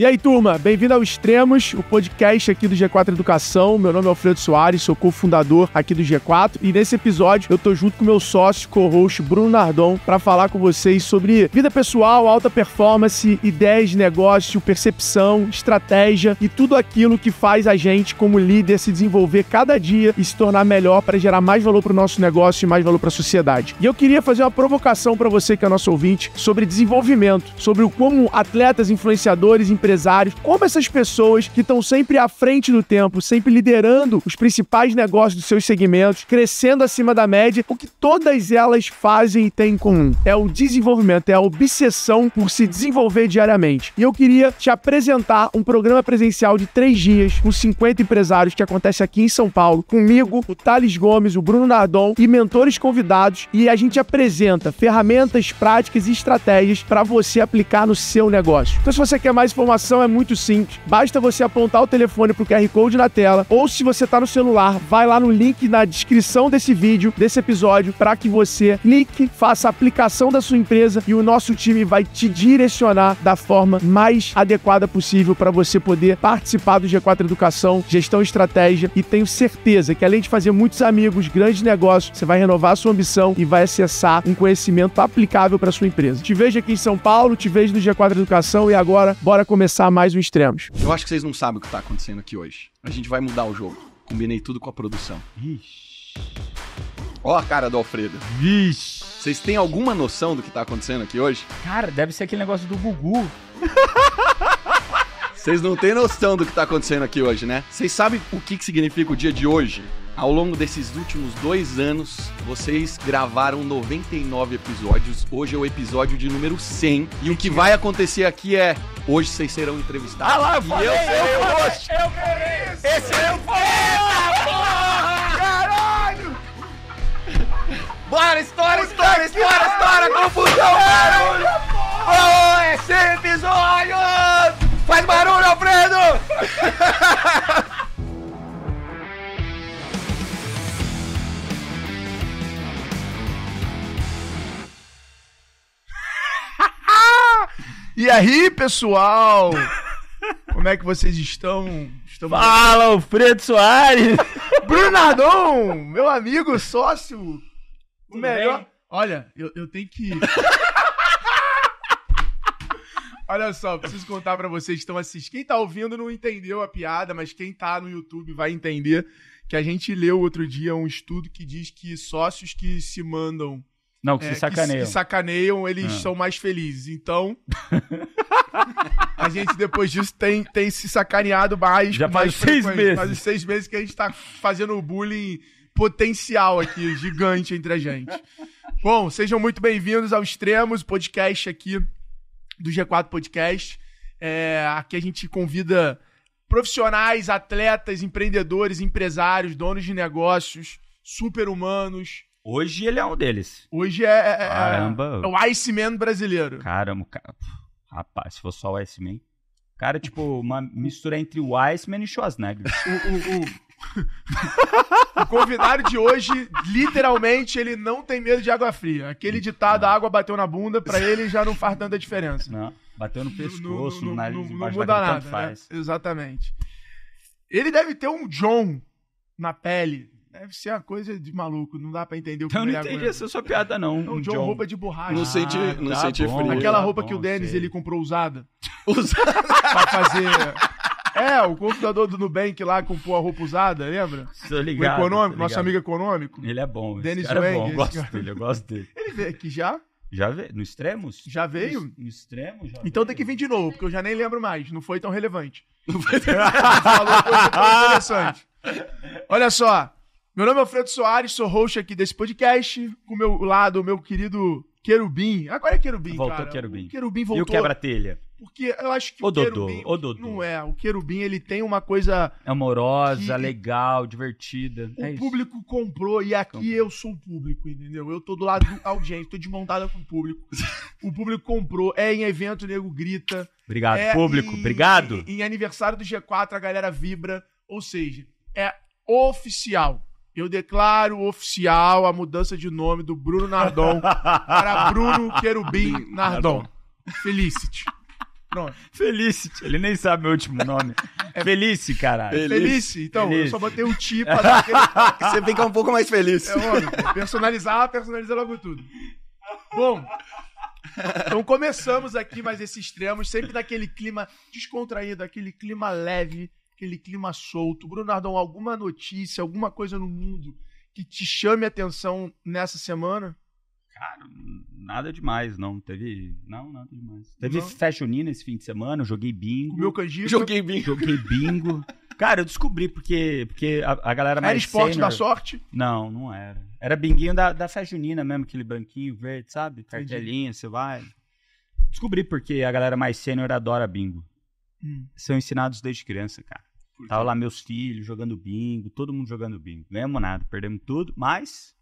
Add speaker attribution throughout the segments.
Speaker 1: E aí, turma, bem-vindo ao Extremos, o podcast aqui do G4 Educação. Meu nome é Alfredo Soares, sou cofundador aqui do G4 e nesse episódio eu tô junto com meu sócio, co-host Bruno Nardon, para falar com vocês sobre vida pessoal, alta performance, ideias de negócio, percepção, estratégia e tudo aquilo que faz a gente como líder se desenvolver cada dia e se tornar melhor para gerar mais valor para o nosso negócio e mais valor para a sociedade. E eu queria fazer uma provocação para você que é nosso ouvinte sobre desenvolvimento, sobre o como atletas, influenciadores, empresários empresários, como essas pessoas que estão sempre à frente do tempo, sempre liderando os principais negócios dos seus segmentos, crescendo acima da média, o que todas elas fazem e têm em comum é o desenvolvimento, é a obsessão por se desenvolver diariamente. E eu queria te apresentar um programa presencial de três dias com 50 empresários que acontece aqui em São Paulo, comigo, o Thales Gomes, o Bruno Nardon e mentores convidados. E a gente apresenta ferramentas, práticas e estratégias para você aplicar no seu negócio. Então, se você quer mais informações, ação é muito simples. Basta você apontar o telefone pro QR Code na tela, ou se você tá no celular, vai lá no link na descrição desse vídeo, desse episódio, para que você clique, faça a aplicação da sua empresa e o nosso time vai te direcionar da forma mais adequada possível para você poder participar do G4 Educação, gestão e estratégia e tenho certeza que além de fazer muitos amigos, grandes negócios, você vai renovar a sua ambição e vai acessar um conhecimento aplicável para sua empresa. Te vejo aqui em São Paulo, te vejo no G4 Educação e agora bora começar começar mais os Extremos.
Speaker 2: Eu acho que vocês não sabem o que está acontecendo aqui hoje. A gente vai mudar o jogo. Combinei tudo com a produção. Ixi. Ó a cara do Alfredo. Vixe. Vocês têm alguma noção do que está acontecendo aqui hoje?
Speaker 3: Cara, deve ser aquele negócio do Gugu.
Speaker 2: Vocês não têm noção do que está acontecendo aqui hoje, né? Vocês sabem o que, que significa o dia de hoje? Ao longo desses últimos dois anos, vocês gravaram 99 episódios. Hoje é o episódio de número 100. E o que vai acontecer aqui é. Hoje vocês serão entrevistados. Ah lá, eu e eu serei o host.
Speaker 1: Eu isso. Esse é o porra!
Speaker 2: Caralho!
Speaker 1: Bora, história, história, história, história,
Speaker 2: Confusão, barulho! Oh, é 100 episódios! Faz barulho, Alfredo!
Speaker 1: e aí, pessoal? Como é que vocês estão? Estamos Fala, Alfredo Soares! Brunardon, meu amigo, sócio! O melhor. Bem? Olha, eu, eu tenho que. Olha só, preciso contar para vocês que estão assistindo. Quem tá ouvindo não entendeu a piada, mas quem tá no YouTube vai entender que a gente leu outro dia um estudo que diz que sócios que se mandam não, que é, se sacaneiam. Que se sacaneiam, eles ah. são mais felizes. Então. a gente, depois disso, tem, tem se sacaneado mais. Já faz mais seis meses. Faz seis meses que a gente tá fazendo o bullying potencial aqui, gigante entre a gente. Bom, sejam muito bem-vindos ao Extremos, podcast aqui do G4 Podcast. É, aqui a gente convida profissionais, atletas, empreendedores, empresários, donos de
Speaker 3: negócios, super humanos Hoje ele é um deles. Hoje é, é, é Caramba. é o Iceman brasileiro. Caramba, cara. rapaz, se fosse só o Iceman. Cara, tipo, uma mistura entre o Iceman e Schwarzenegger. o, o, o...
Speaker 1: o convidado de hoje, literalmente, ele não tem medo de água fria. Aquele ditado, a água bateu na bunda, para ele já não faz tanta diferença. Não, bateu no pescoço, no, no, no nariz, não, não muda nada, né? Exatamente. Ele deve ter um John na pele Deve ser uma coisa de maluco, não dá pra entender o que é. Eu não entendi essa
Speaker 3: sua piada, não. É um John, John, roupa de borracha. Não senti, ah, não tá bom, frio. Aquela tá roupa bom, que o Denis sei. ele
Speaker 1: comprou usada. Usada? pra fazer. É, o computador do Nubank lá comprou a roupa usada, lembra? Tô ligado. O econômico, ligado. nosso amigo
Speaker 3: econômico. Ele é bom. Denis É bom, eu gosto cara. dele, eu gosto dele.
Speaker 1: Ele veio aqui já?
Speaker 3: Já veio. No Extremos?
Speaker 1: Já veio? No,
Speaker 3: extremo, já
Speaker 1: Então veio. tem que vir de novo, porque eu já nem lembro mais. Não foi tão relevante.
Speaker 3: Não foi tão... relevante. Falou coisa tão interessante. Olha
Speaker 1: só. Meu nome é Alfredo Soares, sou host aqui desse podcast. Com o meu lado, o meu querido
Speaker 3: Querubim. Agora é Querubim, voltou cara. Querubim. O Querubim voltou. E o quebra-telha? Porque eu
Speaker 1: acho que o, o Dodô, Querubim...
Speaker 3: O Dodô. Não é. O Querubim, ele tem uma coisa... É amorosa, que... legal, divertida. O é
Speaker 1: público isso. comprou e aqui comprou. eu sou o público, entendeu? Eu tô do lado do audiência, tô desmontada com o público. o público comprou. É em evento, o nego grita. Obrigado, é público. Em, Obrigado. Em, em aniversário do G4, a galera vibra. Ou seja, é oficial. Eu declaro oficial a mudança de nome do Bruno Nardon para Bruno Querubim Nardon.
Speaker 3: Felicity. Pronto. Felicity. Ele nem sabe meu último nome. É Felice, caralho. Felice. Então, Felice. eu só
Speaker 1: botei um ti pra dar aquele... Você fica
Speaker 2: um pouco mais feliz. É, óbvio.
Speaker 1: Personalizar, personalizar logo tudo. Bom, então começamos aqui mais esse extremo, sempre daquele clima descontraído, aquele clima leve aquele clima solto. Brunardão, alguma notícia, alguma coisa no mundo que te chame a atenção nessa semana?
Speaker 3: Cara, nada demais, não. Teve. Não, nada demais. Teve não. festa esse fim de semana, joguei bingo. Meu canjica? Joguei bingo. Joguei bingo. Cara, eu descobri porque, porque a, a galera mais. Era esporte senior... da sorte? Não, não era. Era binguinho da, da festa mesmo, aquele branquinho verde, sabe? Cartelinha, você vai. Descobri porque a galera mais sênior adora bingo. Hum. São ensinados desde criança, cara. Tava lá meus filhos jogando bingo, todo mundo jogando bingo. Ganhamos nada, perdemos tudo, mas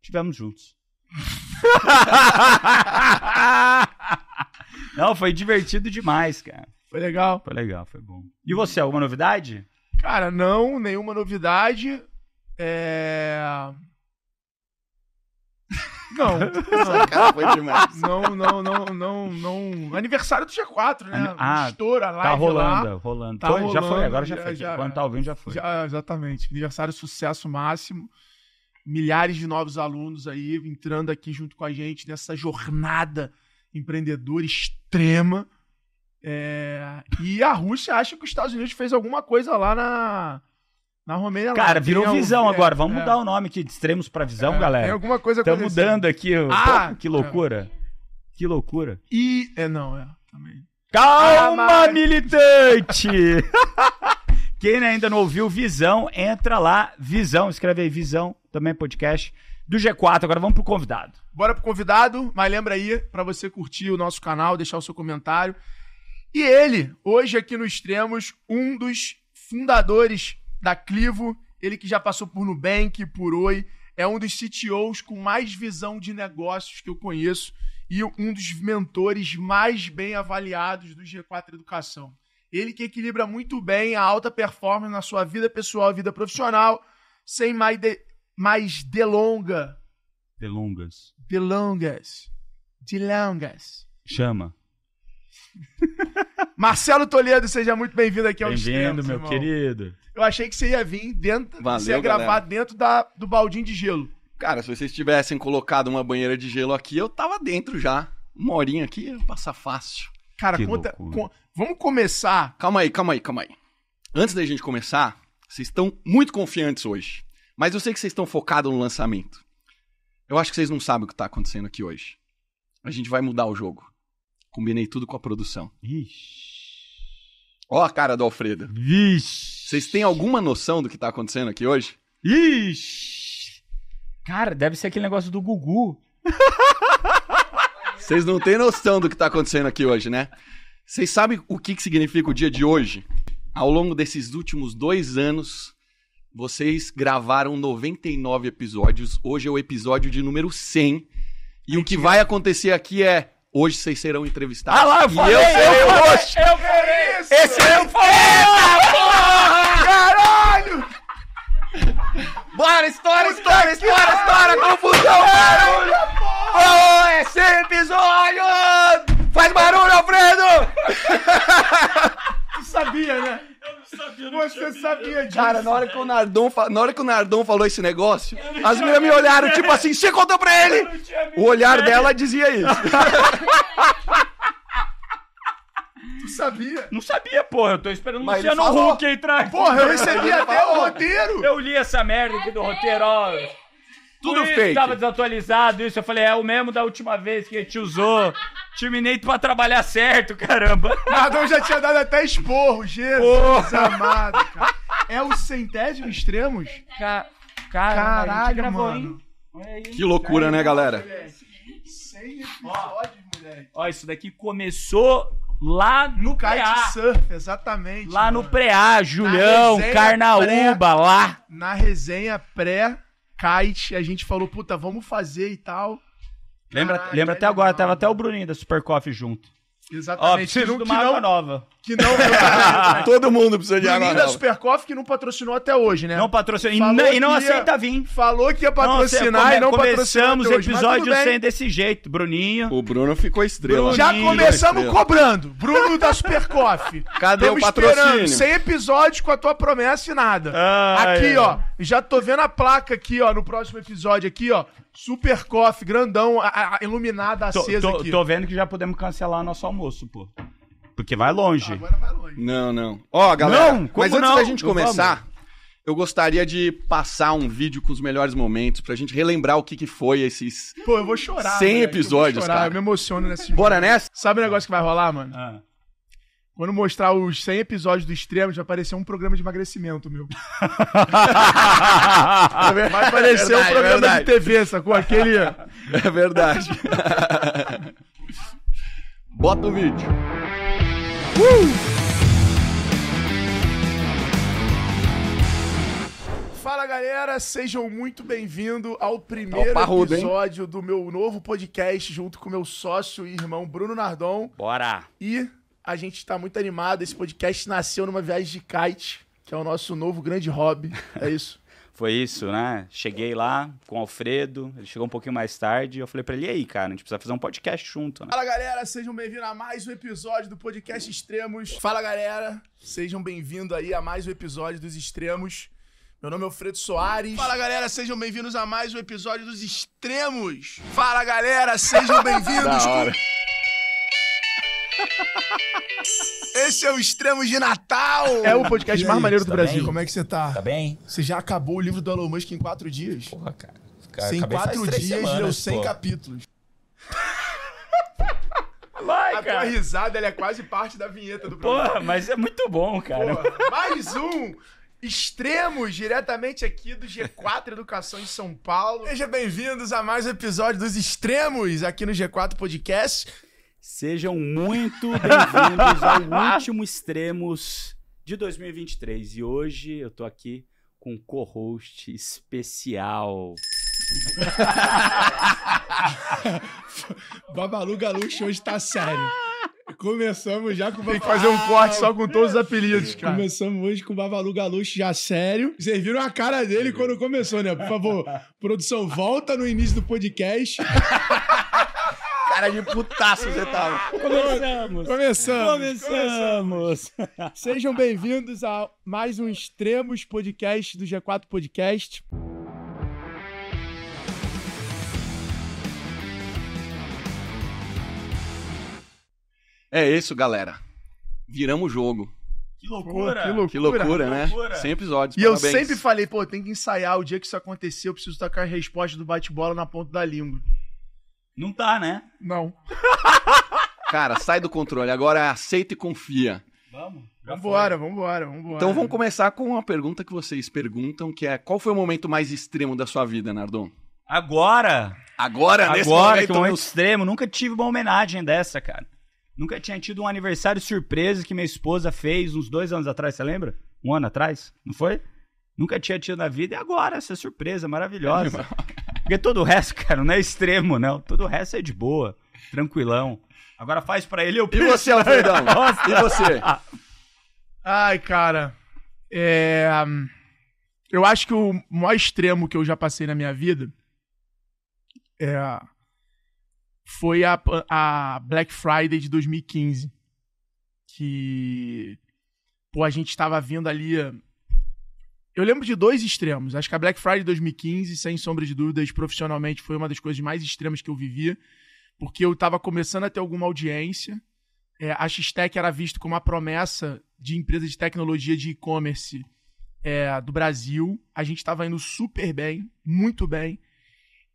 Speaker 3: tivemos juntos. Não, foi divertido demais, cara. Foi legal. Foi legal, foi bom. E você, alguma novidade? Cara, não, nenhuma novidade.
Speaker 1: É... Não. cara foi demais. Não, não, não, não, não. Aniversário do G4, né? Ah, Estoura tá live rolando, lá. rolando. Tá, tá foi, rolando. Já foi, agora já, já foi. Já, Quando tá ouvindo, já foi. Já, exatamente. Aniversário sucesso máximo. Milhares de novos alunos aí entrando aqui junto com a gente nessa jornada empreendedora extrema. É... E a Rússia acha que os Estados Unidos fez alguma coisa lá na na Romênia Cara, lá, virou visão algum... agora. Vamos é, mudar é. o
Speaker 3: nome aqui de extremos para visão, é, galera. Tem alguma coisa Estamos mudando aqui. Ah, Pô, que é. loucura. Que loucura. E. É, não, é. Também. Calma, ah, mas... militante! Quem ainda não ouviu Visão, entra lá. Visão, escreve aí Visão, também é podcast do G4. Agora vamos pro convidado.
Speaker 1: Bora pro convidado, mas lembra aí para você curtir o nosso canal, deixar o seu comentário. E ele, hoje aqui no Extremos, um dos fundadores da Clivo, ele que já passou por Nubank, por Oi, é um dos CTOs com mais visão de negócios que eu conheço e um dos mentores mais bem avaliados do G4 Educação. Ele que equilibra muito bem a alta performance na sua vida pessoal e vida profissional, sem mais, de, mais delonga.
Speaker 3: Delongas.
Speaker 1: Delongas. Delongas.
Speaker 3: Chama. Marcelo
Speaker 1: Toledo, seja muito bem-vindo aqui ao Extremo. Bem-vindo, meu irmão.
Speaker 2: querido.
Speaker 1: Eu achei que você ia vir dentro, Valeu, você ia galera. gravar
Speaker 2: dentro da, do baldinho de gelo. Cara, se vocês tivessem colocado uma banheira de gelo aqui, eu tava dentro já. Uma horinha aqui, passa fácil. Cara, que conta. vamos começar. Calma aí, calma aí, calma aí. Antes da gente começar, vocês estão muito confiantes hoje. Mas eu sei que vocês estão focados no lançamento. Eu acho que vocês não sabem o que tá acontecendo aqui hoje. A gente vai mudar o jogo. Combinei tudo com a produção. Ixi. Ó a cara do Alfredo. Vixe. Vocês têm alguma noção do que tá acontecendo aqui hoje? Ixi.
Speaker 3: Cara, deve ser aquele negócio do Gugu.
Speaker 2: Vocês não têm noção do que tá acontecendo aqui hoje, né? Vocês sabem o que, que significa o dia de hoje? Ao longo desses últimos dois anos, vocês gravaram 99 episódios. Hoje é o episódio de número 100. E o que vai acontecer aqui é. Hoje vocês serão entrevistados. Ah lá, eu falei! E eu serei eu o
Speaker 1: Eu falei! Esse é o porra!
Speaker 2: Caralho! Bora, estoura, estoura, estoura, estoura, confusão, barulho! Oh, esse episódio! Faz barulho, Alfredo! Tu sabia, né?
Speaker 1: Sabia, Você sabia disso. Cara, na hora, que
Speaker 2: o Nardon, na hora que o Nardon falou esse negócio, as meninas me olharam tipo assim, você contou pra ele! O olhar dela dizia isso.
Speaker 3: sabia. Não sabia, porra. Eu tô esperando o Mas Luciano Huck entrar aqui. Porra, eu recebi até o roteiro. Eu li essa merda aqui do roteiro, ó. Tudo Por isso fake. Tava desatualizado isso. Eu falei, é o mesmo da última vez que a gente usou. Terminei pra trabalhar certo, caramba. eu já tinha
Speaker 1: dado até esporro, Jesus Porra. amado, cara. É o centésimo extremos?
Speaker 4: Ca- Caramba, Caralho, gravou, mano. hein? Que loucura, né, galera? 100
Speaker 3: episódios, moleque. Ó, isso daqui começou lá no, no kite
Speaker 1: surf, exatamente. Lá mano. no Preá, Julião, Carnaúba, pré, lá. Na resenha pré-kite, a gente falou, puta, vamos fazer e tal.
Speaker 3: Lembra, lembra até agora, tava até o Bruninho da Super Coffee junto.
Speaker 1: Exatamente. Ó, que, não, nova. Que não. Todo
Speaker 2: mundo precisa de água nova. da
Speaker 1: Supercoff que não patrocinou até hoje, né? Não patrocinou. E não, e não aceita vir. Falou que ia patrocinar não, come, e não Começamos o episódio sem desse
Speaker 2: jeito, Bruninho. O Bruno ficou estrela. Bruninho, Já começamos estrela.
Speaker 1: cobrando. Bruno da Supercoff. Cadê Tamo o patrocínio? Sem episódio com a tua promessa e nada. Ah, aqui, é. ó. Já tô vendo a placa aqui, ó, no próximo episódio aqui, ó. Super coffee, grandão, a, a, iluminada, acesa tô, tô, aqui. Tô vendo
Speaker 3: que já podemos cancelar nosso almoço, pô.
Speaker 2: Porque vai longe. Agora vai longe. Não, não. Ó, galera, não, mas antes não? da gente começar, eu gostaria de passar um vídeo com os melhores momentos pra gente relembrar o que, que foi esses.
Speaker 1: Pô, eu vou chorar. 100 episódios, eu chorar, cara. Eu me emociono nesse Bora nessa? Sabe o negócio que vai rolar, mano? Ah. Quando mostrar os 100 episódios do Extremos, vai aparecer um programa de emagrecimento, meu.
Speaker 2: vai parecer é um programa é de TV, sacou? Aquele. É verdade. Bota o vídeo. Uh!
Speaker 1: Fala galera, sejam muito bem-vindos ao primeiro tá episódio hein? do meu novo podcast junto com meu sócio e irmão Bruno Nardon. Bora! E a gente está muito animado. Esse podcast nasceu numa viagem de kite, que é o nosso novo grande hobby.
Speaker 3: É isso. Foi isso, né? Cheguei lá com o Alfredo, ele chegou um pouquinho mais tarde, eu falei para ele, e aí, cara, a gente precisa fazer um podcast junto, né? Fala,
Speaker 1: galera, sejam bem-vindos a mais um episódio do Podcast Extremos. Fala, galera, sejam bem-vindos aí a mais um episódio dos Extremos. Meu nome é Alfredo Soares. Fala, galera, sejam bem-vindos a mais um episódio dos Extremos. Fala, galera, sejam bem-vindos. Esse é o Extremo de Natal! É o podcast mais maneiro do tá Brasil. Bem? Como é que você tá? Tá bem? Você já acabou o livro do Elon Musk em quatro dias? Porra, cara. cara em quatro dias semanas, deu 100 capítulos. Vai, a cara. tua risada ela é quase parte da vinheta do programa. Porra, mas é
Speaker 3: muito bom, cara.
Speaker 1: Porra, mais um Extremos, diretamente aqui do G4 Educação em São Paulo. Sejam bem-vindos a mais um episódio dos Extremos aqui no G4 Podcast. Sejam muito bem-vindos ao
Speaker 3: Último Extremos de 2023. E hoje eu tô aqui com um co-host especial.
Speaker 1: Babalu Galuxo hoje tá sério. Começamos já com... Tem que fazer um corte só com todos os apelidos, cara. Começamos hoje com o Babalu Galuxo já sério. Vocês viram a cara dele quando começou, né? Por favor, produção, volta no início do podcast.
Speaker 3: Cara de putaço você tava. Tá.
Speaker 5: Começamos.
Speaker 1: Começamos. Começamos. Sejam bem-vindos a mais um Extremos Podcast do G4 Podcast.
Speaker 2: É isso, galera. Viramos o jogo. Que loucura. que loucura! Que loucura, né? Loucura. 100 episódios. E parabéns. eu sempre
Speaker 1: falei, pô, tem que ensaiar o dia que isso acontecer, eu preciso estar a resposta do bate-bola na ponta da língua. Não tá,
Speaker 2: né? Não. Cara, sai do controle. Agora aceita e confia.
Speaker 1: Vamos. Vambora, vambora, vambora.
Speaker 2: Então vamos começar com uma pergunta que vocês perguntam, que é qual foi o momento mais extremo da sua vida, Nardon? Agora! Agora, agora nesse momento, que é
Speaker 3: extremo. Nunca tive uma homenagem dessa, cara. Nunca tinha tido um aniversário surpresa que minha esposa fez uns dois anos atrás, você lembra? Um ano atrás, não foi? Nunca tinha tido na vida e agora essa surpresa maravilhosa. Porque todo o resto, cara, não é extremo, não. Todo o resto é de boa, tranquilão. Agora faz para ele eu E você, Alfredão? e você? Ai, cara. É... Eu acho que o
Speaker 1: maior extremo que eu já passei na minha vida é... foi a, a Black Friday de 2015. Que. Pô, a gente tava vindo ali eu lembro de dois extremos. Acho que a Black Friday 2015, sem sombra de dúvidas, profissionalmente foi uma das coisas mais extremas que eu vivi, porque eu estava começando a ter alguma audiência. É, a X-Tech era visto como a promessa de empresa de tecnologia de e-commerce é, do Brasil. A gente estava indo super bem, muito bem,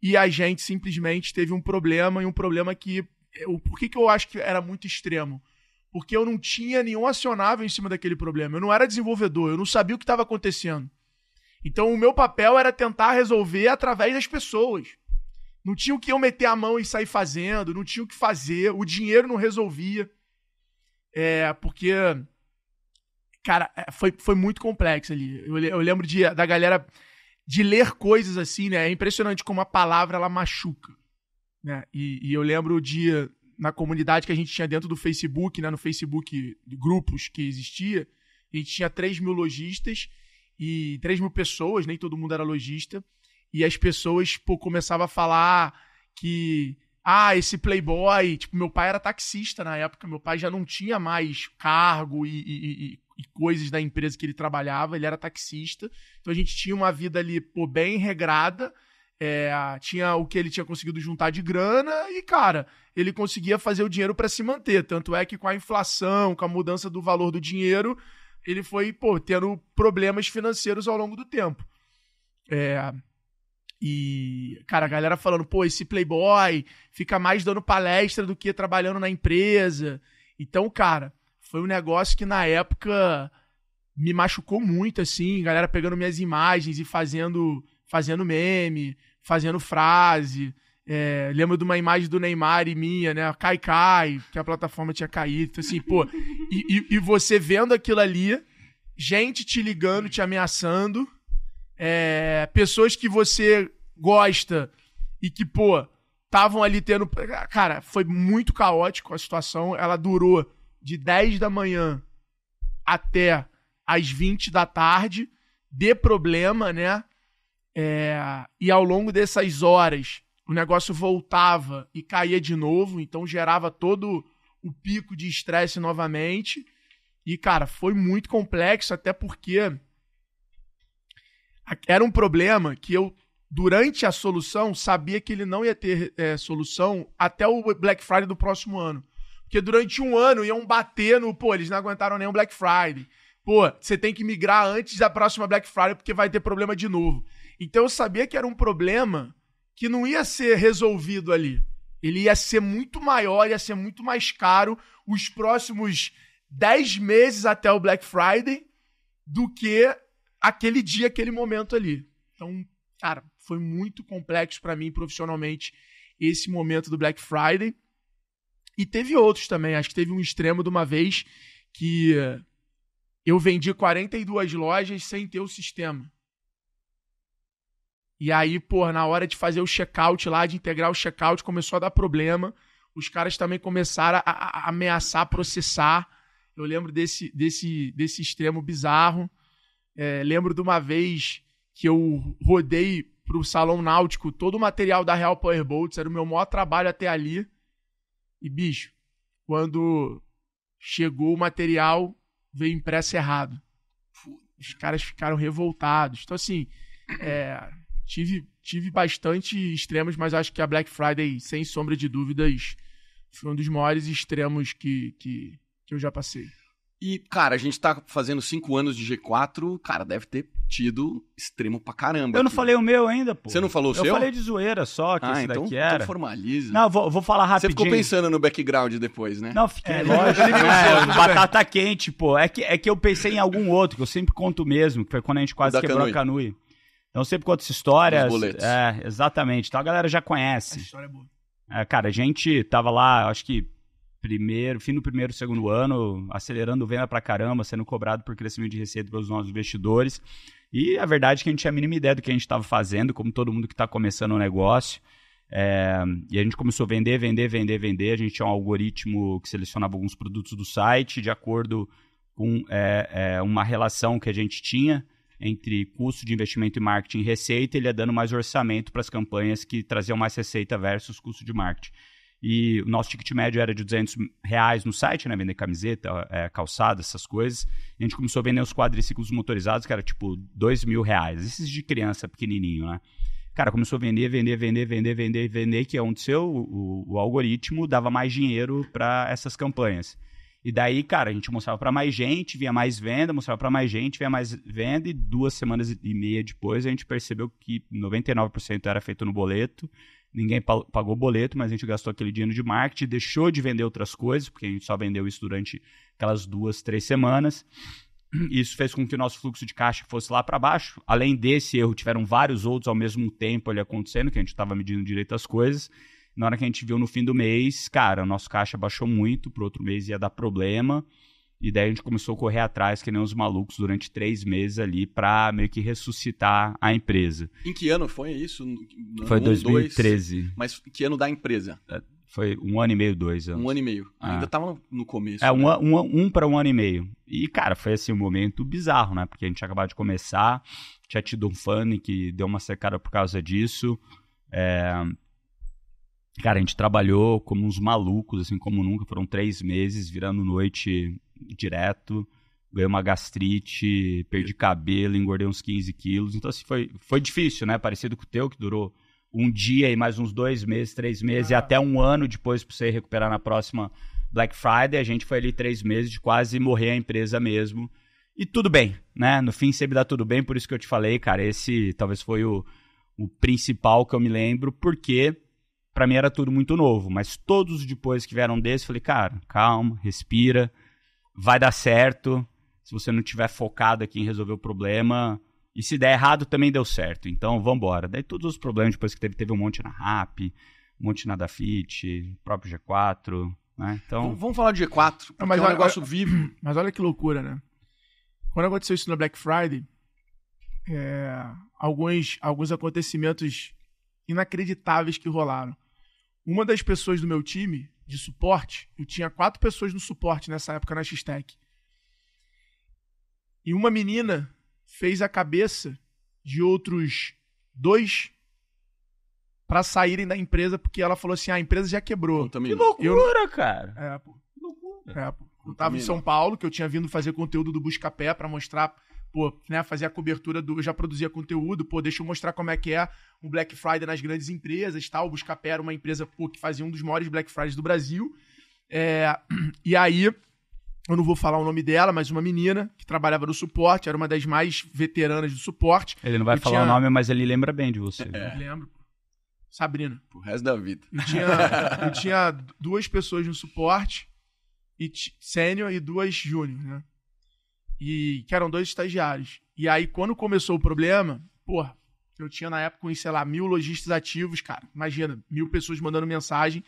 Speaker 1: e a gente simplesmente teve um problema, e um problema que. É, o, por que, que eu acho que era muito extremo? porque eu não tinha nenhum acionável em cima daquele problema. Eu não era desenvolvedor, eu não sabia o que estava acontecendo. Então o meu papel era tentar resolver através das pessoas. Não tinha o que eu meter a mão e sair fazendo, não tinha o que fazer, o dinheiro não resolvia. É, porque, cara, é, foi, foi muito complexo ali. Eu, eu lembro de, da galera de ler coisas assim, né? É impressionante como a palavra ela machuca. Né? E, e eu lembro de, na comunidade que a gente tinha dentro do Facebook, né, no Facebook de grupos que existia, a gente tinha 3 mil lojistas e 3 mil pessoas, nem todo mundo era lojista, e as pessoas pô, começavam a falar que, ah, esse playboy, tipo, meu pai era taxista na época, meu pai já não tinha mais cargo e, e, e, e coisas da empresa que ele trabalhava, ele era taxista, então a gente tinha uma vida ali, pô, bem regrada, é, tinha o que ele tinha conseguido juntar de grana e, cara, ele conseguia fazer o dinheiro para se manter. Tanto é que com a inflação, com a mudança do valor do dinheiro, ele foi pô, tendo problemas financeiros ao longo do tempo. É, e, cara, a galera falando, pô, esse playboy fica mais dando palestra do que trabalhando na empresa. Então, cara, foi um negócio que na época me machucou muito, assim. Galera pegando minhas imagens e fazendo fazendo meme, fazendo frase. É, lembro de uma imagem do Neymar e minha, né? Cai, cai, que a plataforma tinha caído. Então, assim, pô, e, e, e, você vendo aquilo ali, gente te ligando, te ameaçando, é, pessoas que você gosta e que, pô, estavam ali tendo. Cara, foi muito caótico a situação. Ela durou de 10 da manhã até às 20 da tarde. de problema, né? É, e ao longo dessas horas, o negócio voltava e caía de novo, então gerava todo o pico de estresse novamente. E, cara, foi muito complexo, até porque era um problema que eu, durante a solução, sabia que ele não ia ter é, solução até o Black Friday do próximo ano. Porque durante um ano iam bater no, pô, eles não aguentaram nem Black Friday. Pô, você tem que migrar antes da próxima Black Friday porque vai ter problema de novo. Então eu sabia que era um problema que não ia ser resolvido ali. Ele ia ser muito maior, ia ser muito mais caro os próximos 10 meses até o Black Friday do que aquele dia, aquele momento ali. Então, cara, foi muito complexo para mim profissionalmente esse momento do Black Friday. E teve outros também, acho que teve um extremo de uma vez que eu vendi 42 lojas sem ter o sistema. E aí, pô, na hora de fazer o check-out lá, de integrar o check-out, começou a dar problema. Os caras também começaram a, a, a ameaçar, processar. Eu lembro desse, desse, desse extremo bizarro. É, lembro de uma vez que eu rodei pro Salão Náutico todo o material da Real Power Powerboats, era o meu maior trabalho até ali. E, bicho, quando chegou o material, veio impresso errado. Os caras ficaram revoltados. Então, assim, é, tive, tive bastante extremos, mas acho que a Black Friday, sem sombra de dúvidas, foi um dos maiores extremos que, que, que eu já passei.
Speaker 2: E, cara, a gente tá fazendo cinco anos de G4, cara, deve ter tido extremo pra caramba. Eu não aqui. falei o meu ainda, pô. Você não falou o seu? Eu falei de
Speaker 3: zoeira só, que ah, esse então, daqui era. Então formaliza. Não, vou, vou falar rapidinho. Você ficou
Speaker 2: pensando no background depois, né? Não, fiquei, é, lógico. é, né?
Speaker 3: batata quente, pô. É que, é que eu pensei em algum outro, que eu sempre conto mesmo, que foi quando a gente quase quebrou a Canui. Então sei sempre conto essa história. boletos. É, exatamente. Então a galera já conhece. A história é boa. É, cara, a gente tava lá, acho que primeiro, fim do primeiro, segundo ano, acelerando venda pra caramba, sendo cobrado por crescimento de receita pelos nossos investidores. E a verdade é que a gente tinha a mínima ideia do que a gente estava fazendo, como todo mundo que está começando o um negócio. É, e a gente começou a vender, vender, vender, vender. A gente tinha um algoritmo que selecionava alguns produtos do site de acordo com é, é, uma relação que a gente tinha entre custo de investimento e marketing e receita, ele ia é dando mais orçamento para as campanhas que traziam mais receita versus custo de marketing. E o nosso ticket médio era de 200 reais no site, né? Vender camiseta, é, calçada, essas coisas. E a gente começou a vender os quadriciclos motorizados, que era tipo 2 mil reais. Esses de criança, pequenininho, né? Cara, começou a vender, vender, vender, vender, vender, vender, que é onde seu, o, o algoritmo dava mais dinheiro para essas campanhas. E daí, cara, a gente mostrava para mais gente, vinha mais venda, mostrava para mais gente, vinha mais venda, e duas semanas e meia depois a gente percebeu que 99% era feito no boleto. Ninguém pagou o boleto, mas a gente gastou aquele dinheiro de marketing, deixou de vender outras coisas, porque a gente só vendeu isso durante aquelas duas, três semanas. Isso fez com que o nosso fluxo de caixa fosse lá para baixo. Além desse erro, tiveram vários outros ao mesmo tempo ali acontecendo, que a gente estava medindo direito as coisas. Na hora que a gente viu no fim do mês, cara, nosso caixa baixou muito, pro outro mês ia dar problema. E daí a gente começou a correr atrás, que nem uns malucos, durante três meses ali, pra meio que ressuscitar a empresa.
Speaker 2: Em que ano foi isso? No, foi um, 2013. Dois, mas que ano da empresa? É,
Speaker 3: foi um ano e meio, dois anos. Um ano e meio. Ah. Ainda tava no começo. É, né? um, um, um para um ano e meio. E, cara, foi assim um momento bizarro, né? Porque a gente acabava de começar, tinha tido um fã que deu uma secada por causa disso. É, Cara, a gente trabalhou como uns malucos, assim, como nunca. Foram três meses, virando noite direto. Ganhei uma gastrite, perdi cabelo, engordei uns 15 quilos. Então, assim, foi, foi difícil, né? Parecido com o teu, que durou um dia e mais uns dois meses, três meses, ah. e até um ano depois para você recuperar na próxima Black Friday. A gente foi ali três meses de quase morrer a empresa mesmo. E tudo bem, né? No fim sempre dá tudo bem, por isso que eu te falei, cara. Esse talvez foi o, o principal que eu me lembro, porque para mim era tudo muito novo, mas todos os depois que vieram desse, falei, cara, calma, respira, vai dar certo. Se você não tiver focado aqui em resolver o problema, e se der errado também deu certo. Então, vambora. embora. Daí todos os problemas depois que teve, teve um monte na RAP, um monte na Dafit, próprio G4, né? Então,
Speaker 2: vamos falar do G4, não, mas é um olha, negócio olha,
Speaker 1: vivo. Mas olha que loucura, né? Quando aconteceu isso no Black Friday, é, alguns, alguns acontecimentos inacreditáveis que rolaram. Uma das pessoas do meu time de suporte, eu tinha quatro pessoas no suporte nessa época na X-Tech. E uma menina fez a cabeça de outros dois para saírem da empresa porque ela falou assim: ah, a empresa já quebrou.
Speaker 2: Que loucura, eu... cara.
Speaker 1: É, pô. Que
Speaker 2: loucura. É,
Speaker 1: pô. Eu tava em São Paulo, que eu tinha vindo fazer conteúdo do busca pé para mostrar pô, né, fazia a cobertura do. já produzia conteúdo, pô, deixa eu mostrar como é que é o Black Friday nas grandes empresas tal. O Buscapé era uma empresa, pô, que fazia um dos maiores Black Fridays do Brasil. É, e aí, eu não vou falar o nome dela, mas uma menina que trabalhava no suporte, era uma das mais veteranas do suporte. Ele não vai falar tinha... o nome,
Speaker 3: mas ele lembra bem de você. É. Eu
Speaker 1: lembro. Sabrina.
Speaker 3: O resto da vida.
Speaker 2: Eu tinha, eu
Speaker 1: tinha duas pessoas no suporte, e sênior e duas júnior, né? E que eram dois estagiários. E aí, quando começou o problema, porra, eu tinha na época uns, sei lá, mil lojistas ativos, cara. Imagina, mil pessoas mandando mensagem.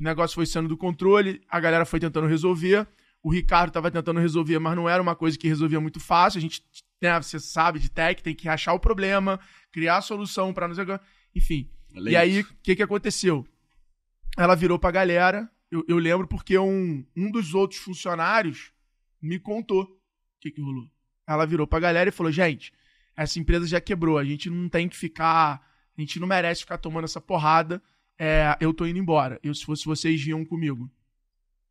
Speaker 1: O negócio foi saindo do controle, a galera foi tentando resolver. O Ricardo estava tentando resolver, mas não era uma coisa que resolvia muito fácil. A gente, né, você sabe de tech, tem que achar o problema, criar a solução para Enfim. E aí, o que, que aconteceu? Ela virou para a galera. Eu, eu lembro porque um, um dos outros funcionários me contou que, que rolou? Ela virou pra galera e falou: gente, essa empresa já quebrou, a gente não tem que ficar. A gente não merece ficar tomando essa porrada. É, eu tô indo embora. Eu, se fosse vocês, iam comigo.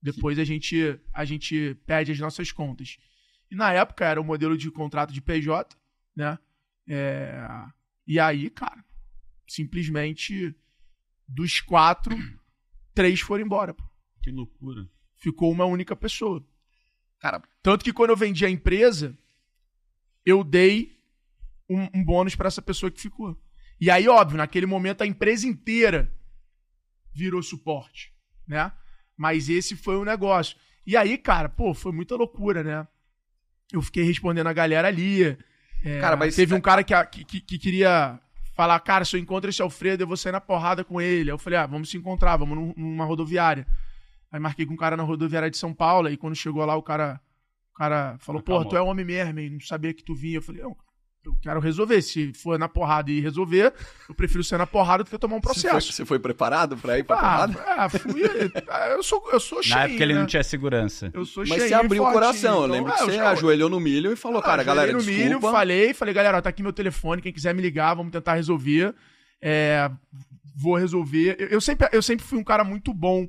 Speaker 1: Depois a gente, a gente pede as nossas contas. E na época era o modelo de contrato de PJ, né? É, e aí, cara, simplesmente dos quatro, três foram embora. Que loucura. Ficou uma única pessoa. Cara, tanto que quando eu vendi a empresa, eu dei um, um bônus para essa pessoa que ficou. E aí, óbvio, naquele momento a empresa inteira virou suporte, né? Mas esse foi o um negócio. E aí, cara, pô, foi muita loucura, né? Eu fiquei respondendo a galera ali. É, cara, mas teve um é- cara que, que, que queria falar, cara, se eu encontro esse Alfredo, eu vou sair na porrada com ele. Eu falei, ah, vamos se encontrar, vamos numa rodoviária. Aí marquei com um cara na rodoviária de São Paulo, e quando chegou lá, o cara, o cara falou, porra, pô, tu é homem mesmo, não sabia que tu vinha. Eu falei, não, eu quero resolver. Se for na porrada e resolver, eu prefiro ser na porrada do que tomar um processo. Você
Speaker 2: foi, você foi preparado para ir pra ah, porrada?
Speaker 1: Ah, fui. Eu sou, eu sou
Speaker 2: cheio. Na época ele né? não tinha segurança. Eu sou cheio, Mas você abriu o coração. Então, ah, eu lembro é, que você já... ajoelhou no milho e falou, ah, cara, galera, no desculpa. milho, falei,
Speaker 1: falei, galera, tá aqui meu telefone, quem quiser me ligar, vamos tentar resolver. É, vou resolver. Eu, eu, sempre, eu sempre fui um cara muito bom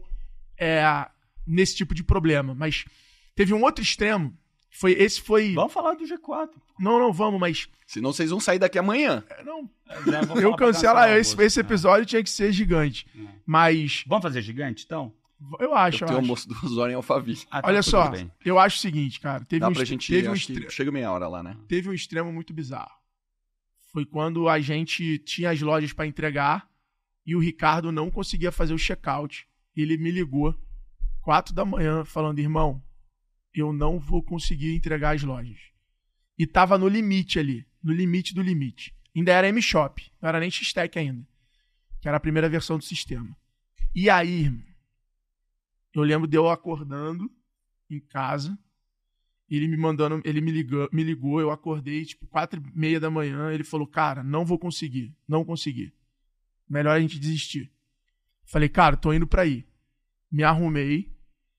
Speaker 1: é, nesse tipo de problema. Mas teve um outro extremo. Foi, esse foi. Vamos falar do G4. Não, não vamos, mas. Senão vocês vão sair daqui amanhã. É, não.
Speaker 2: É, eu cancelo.
Speaker 1: Esse, esse episódio tinha que ser gigante. É. Mas. Vamos fazer gigante, então? Eu acho, eu, eu acho.
Speaker 2: almoço do Zorin em Alphaville. Ah, tá Olha só, bem.
Speaker 1: eu acho o seguinte, cara. Teve Dá um pra gente teve um extre...
Speaker 2: Chega meia hora lá, né?
Speaker 1: Teve um extremo muito bizarro. Foi quando a gente tinha as lojas para entregar e o Ricardo não conseguia fazer o check-out ele me ligou quatro da manhã falando, irmão, eu não vou conseguir entregar as lojas. E tava no limite ali, no limite do limite. Ainda era M-Shop, não era nem X-Tech ainda, que era a primeira versão do sistema. E aí, irmão, eu lembro de eu acordando em casa, ele me mandando, ele me ligou, me ligou, eu acordei tipo quatro e meia da manhã, ele falou, cara, não vou conseguir, não conseguir. Melhor a gente desistir. Falei, cara, tô indo para aí me arrumei,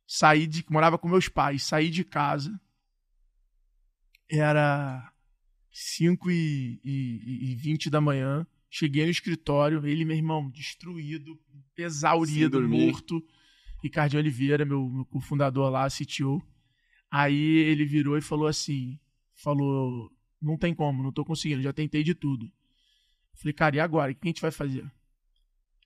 Speaker 1: saí de. morava com meus pais, saí de casa. Era 5 e, e, e 20 da manhã. Cheguei no escritório, ele, meu irmão, destruído, exaurido, morto. Ricardinho Oliveira, meu, meu cofundador lá, CTO. Aí ele virou e falou assim: falou, não tem como, não tô conseguindo, já tentei de tudo. Falei, cara, e agora? O que a gente vai fazer?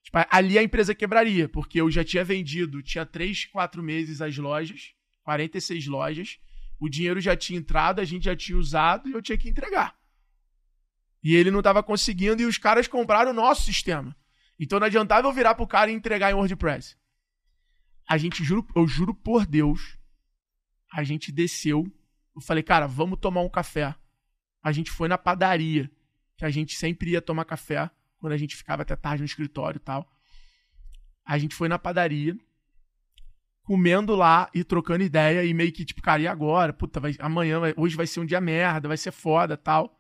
Speaker 1: Tipo, ali a empresa quebraria, porque eu já tinha vendido, tinha 3, 4 meses as lojas, 46 lojas, o dinheiro já tinha entrado, a gente já tinha usado e eu tinha que entregar. E ele não estava conseguindo e os caras compraram o nosso sistema. Então não adiantava eu virar pro cara e entregar em WordPress. A gente, juro, eu juro por Deus, a gente desceu. Eu falei, cara, vamos tomar um café. A gente foi na padaria, que a gente sempre ia tomar café quando a gente ficava até tarde no escritório e tal. A gente foi na padaria, comendo lá e trocando ideia e meio que tipo, cara, e agora? Puta, vai, amanhã, vai, hoje vai ser um dia merda, vai ser foda tal.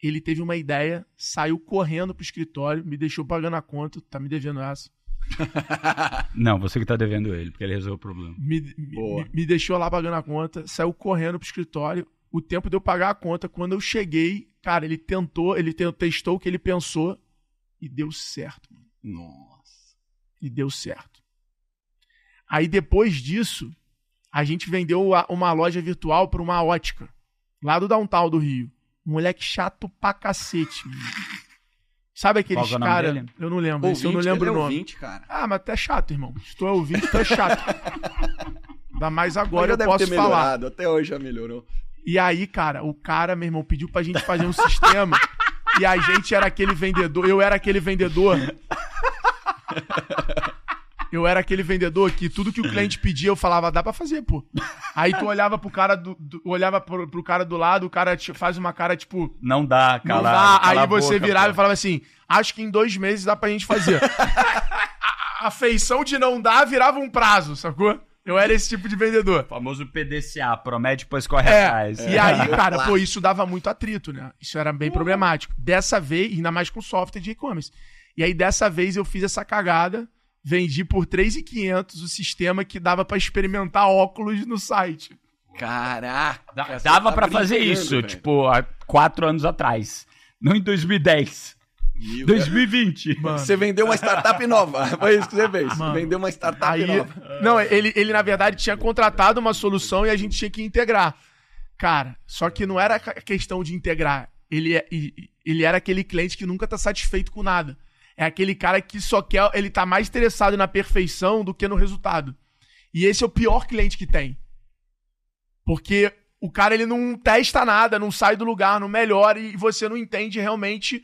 Speaker 1: Ele teve uma ideia, saiu correndo pro escritório, me deixou pagando a conta, tá me devendo essa.
Speaker 3: Não, você que tá devendo ele, porque ele resolveu o problema. Me,
Speaker 1: me, me, deixou lá pagando a conta, saiu correndo pro escritório o tempo de eu pagar a conta. Quando eu cheguei, cara, ele tentou, ele testou o que ele pensou e deu certo. Mano.
Speaker 5: Nossa.
Speaker 1: E deu certo. Aí depois disso, a gente vendeu uma loja virtual para uma ótica, lá do downtown do Rio. moleque chato pra cacete. Mano. Sabe aqueles é caras? Eu não lembro. Ouvinte, eu não lembro o é nome. Ouvinte, ah, mas até chato, irmão. Se tu é ouvinte, tu é chato.
Speaker 2: Ainda mais agora eu, eu posso falar. Até hoje já melhorou.
Speaker 1: E aí, cara, o cara, meu irmão, pediu pra gente fazer um sistema. e a gente era aquele vendedor. Eu era aquele vendedor. Eu era aquele vendedor que tudo que o cliente pedia eu falava, dá pra fazer, pô. Aí tu olhava pro cara do, do olhava pro, pro, cara do lado, o cara te, faz uma cara tipo.
Speaker 3: Não dá, cara. Não dá. Cala Aí você boca, virava pô. e
Speaker 1: falava assim: acho que em dois meses dá pra gente fazer. a, a, a feição de não dar virava um prazo, sacou? Eu era esse tipo de vendedor. O famoso PDCA, promete,
Speaker 3: depois corre é, atrás. E aí, é. cara, pô, isso
Speaker 1: dava muito atrito, né? Isso era bem uhum. problemático. Dessa vez, ainda mais com software de e-commerce. E aí, dessa vez, eu fiz essa cagada, vendi por 3,500 o sistema que dava para experimentar óculos no site.
Speaker 2: Caraca! dava tá para fazer isso, velho.
Speaker 3: tipo, há quatro anos atrás. Não em
Speaker 2: 2010 mil. 2020. É. Mano. Você vendeu uma startup nova. Foi isso que você fez. Mano. Vendeu uma startup Aí, nova.
Speaker 1: Não, ele, ele, na verdade, tinha contratado uma solução e a gente tinha que integrar. Cara, só que não era questão de integrar. Ele, é, ele era aquele cliente que nunca tá satisfeito com nada. É aquele cara que só quer. Ele tá mais interessado na perfeição do que no resultado. E esse é o pior cliente que tem. Porque o cara ele não testa nada, não sai do lugar, não melhora e você não entende realmente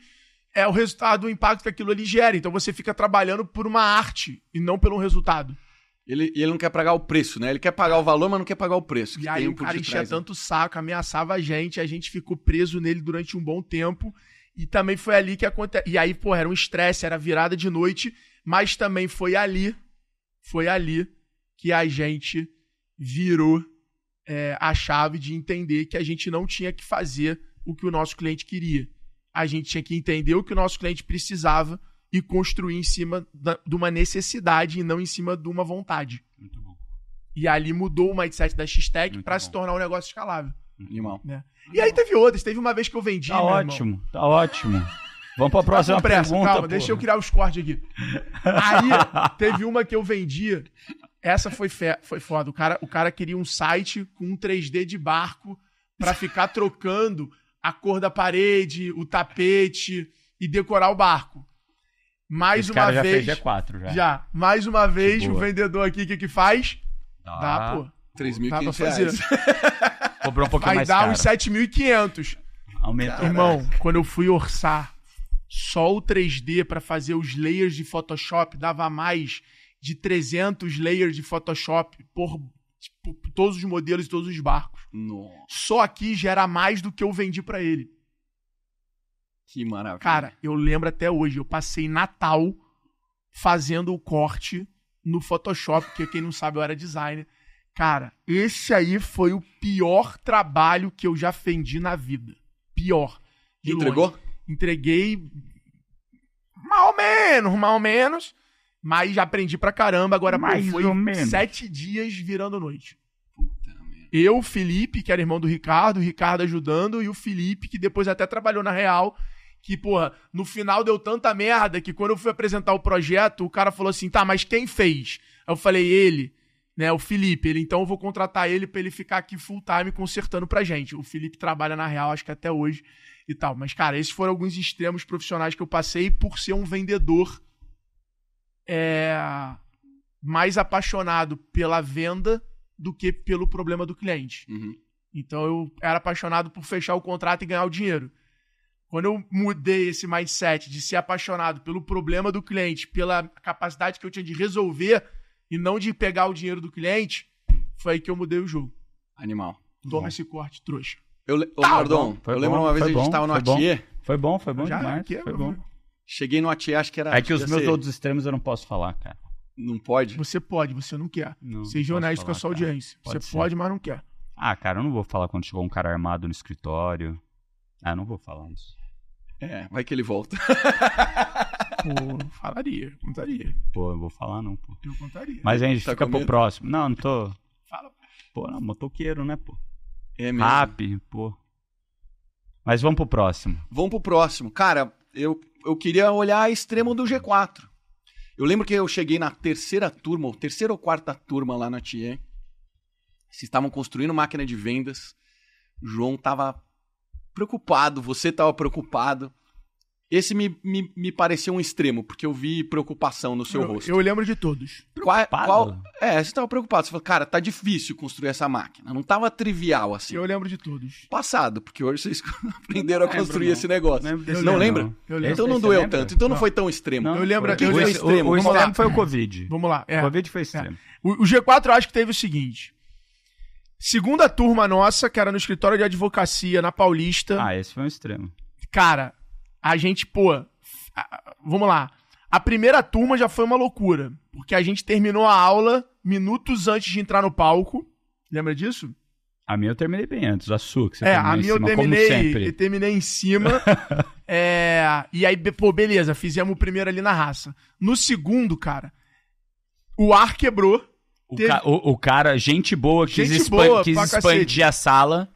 Speaker 1: é o resultado, o impacto que aquilo ali gera. Então você fica trabalhando por uma arte e não pelo resultado.
Speaker 2: Ele, ele não quer pagar o preço, né? Ele quer pagar o valor, mas não quer pagar o preço. e aí o cara enchia trás, né? tanto
Speaker 1: saco, ameaçava a gente, a gente ficou preso nele durante um bom tempo. E também foi ali que aconteceu. E aí, pô, era um estresse, era virada de noite, mas também foi ali, foi ali que a gente virou é, a chave de entender que a gente não tinha que fazer o que o nosso cliente queria a gente tinha que entender o que o nosso cliente precisava e construir em cima da, de uma necessidade e não em cima de uma vontade. Muito bom. E ali mudou o mindset da X-Tech para se tornar um negócio escalável.
Speaker 2: Animal. Né?
Speaker 1: E aí teve outras. Teve uma vez que eu vendi. Tá ótimo, irmão.
Speaker 2: tá ótimo.
Speaker 3: Vamos para a tá próxima tá pressa, pergunta. Calma, deixa eu
Speaker 1: criar os cortes aqui. Aí teve uma que eu vendi. Essa foi, fe... foi foda. O cara, o cara queria um site com um 3D de barco para ficar trocando a cor da parede, o tapete e decorar o barco. Mais Esse uma cara já vez. Fez G4, já. já. Mais uma vez, o vendedor aqui, o que, que faz?
Speaker 2: Dá, Dá pô. 3.500 reais.
Speaker 3: Cobrou um pouquinho Vai mais dar caro. uns
Speaker 1: 7.500.
Speaker 3: Aumentou. Irmão,
Speaker 1: quando eu fui orçar só o 3D para fazer os layers de Photoshop, dava mais de 300 layers de Photoshop por Tipo, todos os modelos e todos os barcos. Nossa. Só aqui gera mais do que eu vendi para ele. Que maravilha. Cara, eu lembro até hoje, eu passei Natal fazendo o corte no Photoshop, porque quem não sabe eu era designer. Cara, esse aí foi o pior trabalho que eu já fendi na vida. Pior. Entregou? Longe. Entreguei. Mal menos, mal menos. Mas já aprendi pra caramba. Agora, Mais pô, foi ou menos. sete dias virando noite. Puta merda. Eu, Felipe, que era irmão do Ricardo, o Ricardo ajudando, e o Felipe, que depois até trabalhou na Real, que, porra, no final deu tanta merda que quando eu fui apresentar o projeto, o cara falou assim: tá, mas quem fez? Aí eu falei, ele, né, o Felipe. Ele, então eu vou contratar ele pra ele ficar aqui full time consertando pra gente. O Felipe trabalha na real, acho que até hoje e tal. Mas, cara, esses foram alguns extremos profissionais que eu passei por ser um vendedor é, mais apaixonado pela venda do que pelo problema do cliente. Uhum. Então eu era apaixonado por fechar o contrato e ganhar o dinheiro. Quando eu mudei esse mindset de ser apaixonado pelo problema do cliente, pela capacidade que eu tinha de resolver e não de pegar o dinheiro do cliente, foi aí que eu mudei o jogo. Animal. Toma esse corte, trouxa.
Speaker 3: Eu, le... Ô, Mardon, tá eu lembro uma vez que a gente estava no Artier. Foi bom, foi bom Já,
Speaker 1: demais. Aqui, é, foi bom.
Speaker 2: Cheguei no ATE, acho que era. É que os meus ser... outros extremos eu não posso falar, cara. Não pode?
Speaker 1: Você pode, você não quer.
Speaker 2: Não, Seja ficam honesto com a sua cara. audiência. Pode você ser. pode, mas não quer. Ah,
Speaker 3: cara, eu não vou falar quando chegou um cara armado no escritório. Ah, não vou falar isso. É, vai que ele volta.
Speaker 1: pô, falaria, contaria.
Speaker 3: Pô, eu vou falar não, pô.
Speaker 5: Eu contaria. Mas
Speaker 3: a gente tá fica pro próximo. Não, não tô. Fala. Pô, não, motoqueiro, né, pô? É mesmo. Rap, pô. Mas vamos pro próximo.
Speaker 2: Vamos pro próximo. Cara, eu eu queria olhar a extremo do G4. Eu lembro que eu cheguei na terceira turma, ou terceira ou quarta turma lá na TIE. Se estavam construindo máquina de vendas. João estava preocupado, você estava preocupado. Esse me, me, me pareceu um extremo, porque eu vi preocupação no seu eu, rosto. Eu lembro de todos. Qual, é, qual, é, você tava preocupado. Você falou, cara, tá difícil construir essa máquina. Não tava trivial assim. Eu lembro de todos. Passado, porque hoje vocês aprenderam a construir não. esse negócio. Não, então lembro não lembro, lembra? Então não doeu tanto. Então não, não foi tão extremo. Não, eu lembro. Eu Extremo. O, o, extremo lá. foi o Covid.
Speaker 1: Vamos lá. É. O Covid foi extremo. É. O, o G4 eu acho que teve o seguinte. Segunda turma nossa, que era no escritório de advocacia na Paulista. Ah, esse foi um extremo. Cara, a gente, pô, vamos lá. A primeira turma já foi uma loucura, porque a gente terminou a aula minutos antes de entrar no palco. Lembra disso?
Speaker 3: A minha eu terminei bem antes, a sua, que você é, a minha cima, eu terminei, Eu
Speaker 1: terminei em cima. é, e aí, pô, beleza, fizemos o primeiro ali na raça. No segundo, cara, o ar quebrou.
Speaker 3: O, teve... ca o, o cara, gente boa, gente quis, boa, quis expandir cacete. a sala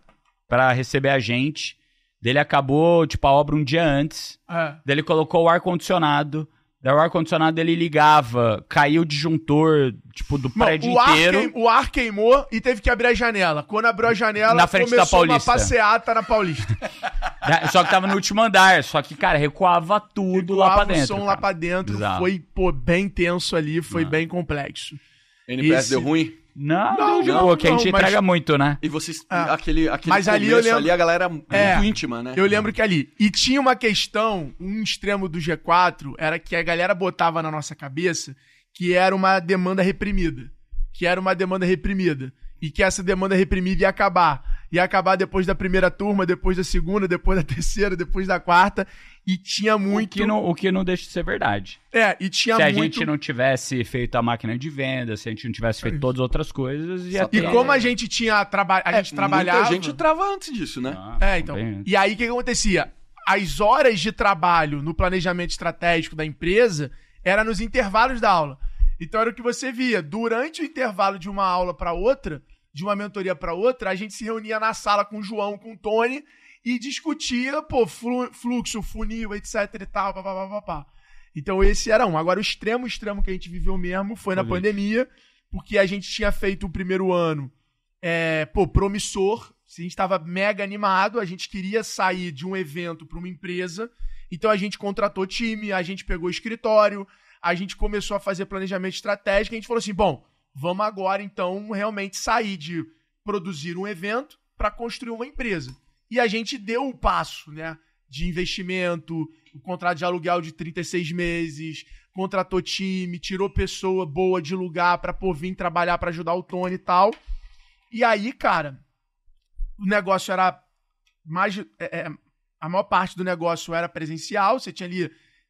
Speaker 3: para receber a gente. Dele acabou, tipo, a obra um dia antes. É. Dele colocou o ar-condicionado. Daí o ar-condicionado ele ligava, caiu o disjuntor, tipo, do Mano, prédio o inteiro. Ar
Speaker 1: queim, o ar queimou e teve que abrir a janela. Quando abriu a janela, na frente começou da Paulista. uma passeata na Paulista.
Speaker 3: só que tava no último andar, só que, cara,
Speaker 1: recuava tudo recuava lá pra dentro. o som cara. lá pra dentro, Exato. foi, pô, bem tenso ali, foi ah. bem complexo.
Speaker 2: NPS Esse... deu ruim? Não, não, não, não que a gente não, entrega mas... muito, né? E vocês. Ah, é. aquele, aquele mas ali, eu lembro, ali a galera é muito íntima, né? Eu
Speaker 1: lembro que ali. E tinha uma questão, um extremo do G4 era que a galera botava na nossa cabeça que era uma demanda reprimida. Que era uma demanda reprimida. E que essa demanda reprimida ia acabar. Ia acabar depois da primeira turma, depois da segunda, depois da terceira, depois da quarta. E tinha muito. O que não, o
Speaker 3: que não deixa de ser verdade. É, e tinha se muito. Se a gente não tivesse feito a máquina de venda, se a gente não tivesse feito todas as outras coisas. Ia ter... E como a
Speaker 1: gente tinha traba... a é, gente trabalhava. Muita gente
Speaker 3: trava antes disso, né? Ah, é, tá então. Bem...
Speaker 1: E aí o que, que acontecia? As horas de trabalho no planejamento estratégico da empresa era nos intervalos da aula. Então era o que você via. Durante o intervalo de uma aula para outra, de uma mentoria para outra, a gente se reunia na sala com o João, com o Tony e discutia, pô, fluxo, funil, etc e tal, papapá, papapá. Então esse era um. Agora o extremo extremo que a gente viveu mesmo foi na Olha pandemia, isso. porque a gente tinha feito o primeiro ano, é, pô, promissor, a gente estava mega animado, a gente queria sair de um evento para uma empresa, então a gente contratou time, a gente pegou escritório, a gente começou a fazer planejamento estratégico, a gente falou assim, bom, vamos agora então realmente sair de produzir um evento para construir uma empresa. E a gente deu um passo, né? De investimento, o contrato de aluguel de 36 meses, contratou time, tirou pessoa boa de lugar pra pô, vir trabalhar para ajudar o Tony e tal. E aí, cara, o negócio era mais. É, é, a maior parte do negócio era presencial, você tinha ali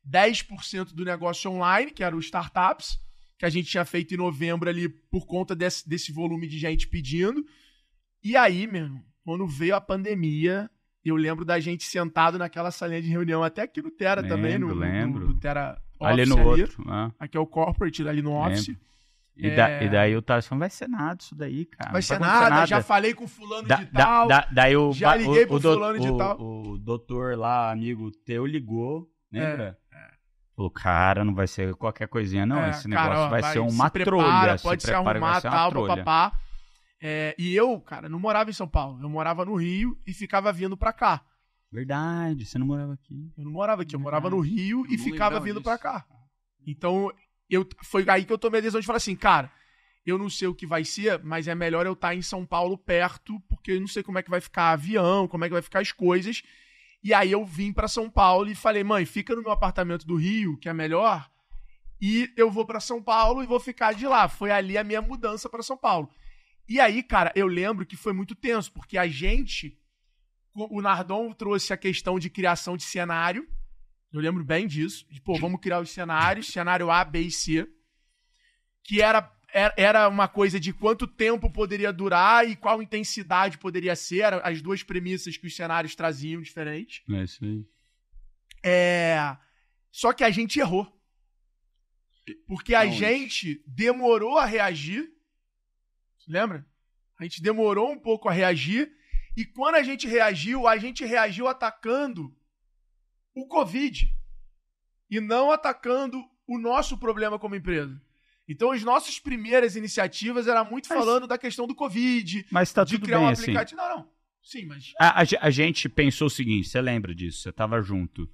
Speaker 1: 10% do negócio online, que eram o startups, que a gente tinha feito em novembro ali por conta desse, desse volume de gente pedindo. E aí, meu irmão, quando veio a pandemia, eu lembro da gente sentado naquela salinha de reunião, até aqui no Terra lembro, também, no, lembro. No, no Terra Office. Ali no ali, outro. Ah. Aqui é o corporate, ali no Office.
Speaker 3: E, é... da, e daí o Tarso falou, vai ser nada isso daí, cara. Vai, ser, nada, nada, já falei com fulano da, de tal. Da, da, daí o, já liguei o, pro o, fulano o, de tal. O doutor lá, amigo teu, ligou, lembra? É, é. Falou, cara, não vai ser qualquer coisinha, não. É, esse negócio cara, ó, vai, vai, ser uma se prepara, trolha. Pode se, se prepara, arrumar, tal, papapá.
Speaker 1: É, e eu, cara, não morava em São Paulo. Eu morava no Rio e ficava vindo pra cá. Verdade, você não morava aqui. Eu não morava aqui, eu Verdade. morava no Rio e ficava vindo para cá. Então, eu foi aí que eu tomei a decisão de falar assim, cara, eu não sei o que vai ser, mas é melhor eu estar tá em São Paulo perto, porque eu não sei como é que vai ficar avião, como é que vai ficar as coisas. E aí eu vim para São Paulo e falei, mãe, fica no meu apartamento do Rio, que é melhor, e eu vou para São Paulo e vou ficar de lá. Foi ali a minha mudança para São Paulo. E aí, cara, eu lembro que foi muito tenso, porque a gente. O Nardon trouxe a questão de criação de cenário. Eu lembro bem disso. De, pô, vamos criar os cenários, cenário A, B e C. Que era, era uma coisa de quanto tempo poderia durar e qual intensidade poderia ser. Eram as duas premissas que os cenários traziam diferentes. É isso aí. É... Só que a gente errou. Porque a gente demorou a reagir Lembra? A gente demorou um pouco a reagir. E quando a gente reagiu, a gente reagiu atacando o Covid e não atacando o nosso problema como empresa. Então, as nossas primeiras iniciativas era muito mas, falando da questão do Covid, mas tá de criar bem, um assim. aplicativo. Assim. Não, não. Sim, mas.
Speaker 3: A, a, a, gente pensou o seguinte: você lembra disso, você estava junto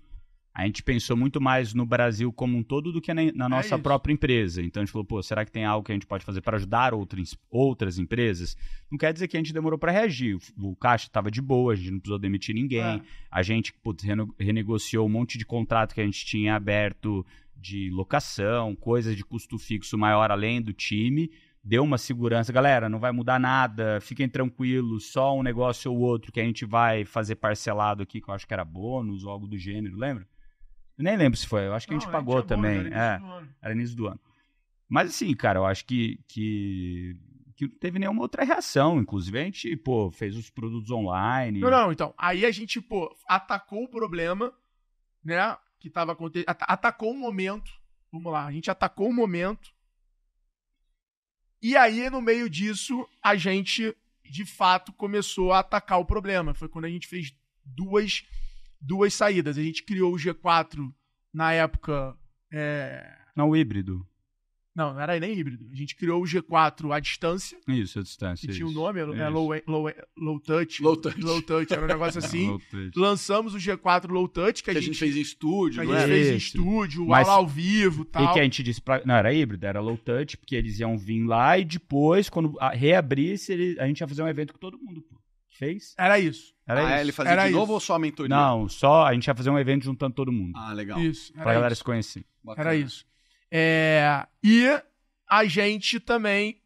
Speaker 3: a gente pensou muito mais no Brasil como um todo do que na, na é nossa é própria empresa. Então a gente falou, pô, será que tem algo que a gente pode fazer para ajudar outras, outras empresas? Não quer dizer que a gente demorou para reagir. O, o caixa estava de boa, a gente não precisou demitir ninguém. É. A gente putz, renegociou um monte de contrato que a gente tinha aberto de locação, coisas de custo fixo maior além do time. Deu uma segurança, galera, não vai mudar nada, fiquem tranquilos, só um negócio ou outro que a gente vai fazer parcelado aqui, que eu acho que era bônus ou algo do gênero, lembra? Eu nem lembro se foi, eu acho que não, a gente pagou também. Bom, era, início é, era início do ano. Mas assim, cara, eu acho que, que, que não teve nenhuma outra reação. Inclusive, a gente, pô, fez os produtos online. Não, não,
Speaker 1: então. Aí a gente, pô, atacou o problema, né? Que tava acontecendo. Atacou o momento. Vamos lá, a gente atacou o momento. E aí, no meio disso, a gente de fato começou a atacar o problema. Foi quando a gente fez duas duas saídas. A gente criou o G4 na época. É...
Speaker 3: Não, híbrido.
Speaker 1: Não, não era nem híbrido. A gente criou o G4 à distância.
Speaker 3: Isso, à distância. Que tinha o um nome, era, né, low,
Speaker 1: low, low Touch. Low Touch. Low Touch, era um negócio assim. Lançamos o G4 Low Touch, que, que a, gente, fez em estúdio, A gente é? fez em estúdio, Mas, aula ao vivo tal. E que a
Speaker 3: gente disse pra... Não, era híbrido, era Low Touch, porque eles iam vir lá e depois, quando reabrisse, a gente ia fazer um evento com todo mundo, pô fez. Era isso. Era ah, é, isso. ele fazia Era de isso. novo ou só a mentoria? Não, só a gente ia fazer um evento juntando todo mundo. Ah, legal. Isso. Era pra galera se conhecer. Bacana. Era
Speaker 1: isso. É, e a gente também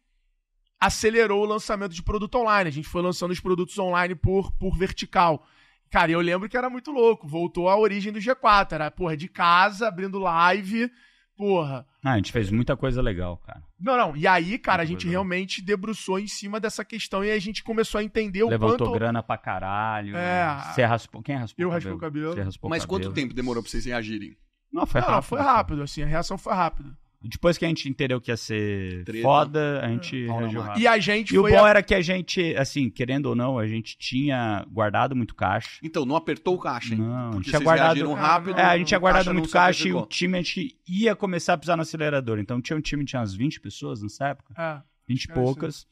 Speaker 1: acelerou o lançamento de produto online. A gente foi lançando os produtos online por, por vertical. Cara, eu lembro que era muito louco. Voltou à origem do G4. Era, porra, de casa, abrindo live, porra
Speaker 3: ah, a gente fez muita coisa legal, cara.
Speaker 1: Não, não. E aí, cara, muita a gente realmente legal. debruçou em cima dessa questão e aí a gente começou a entender o Levantou quanto... Levantou
Speaker 3: grana pra caralho. É. Você raspou... Quem raspou Eu o raspei o cabelo. Mas cabelo. quanto tempo
Speaker 2: demorou pra vocês reagirem?
Speaker 3: Não, foi não, rápido. Não, foi rápido, assim. A reação foi rápida. Depois que a gente entendeu que ia ser Treta. foda, a é. gente reagiu E a gente E o bom a... era que a gente, assim, querendo ou não, a gente tinha guardado muito caixa.
Speaker 2: Então, não apertou o caixa, hein? Não, Porque a gente tinha guardado... rápido. É, a gente tinha guardado muito caixa e o
Speaker 3: time, a gente ia começar a pisar no acelerador. Então, tinha um time tinha umas 20 pessoas nessa época. É, 20 e é, poucas.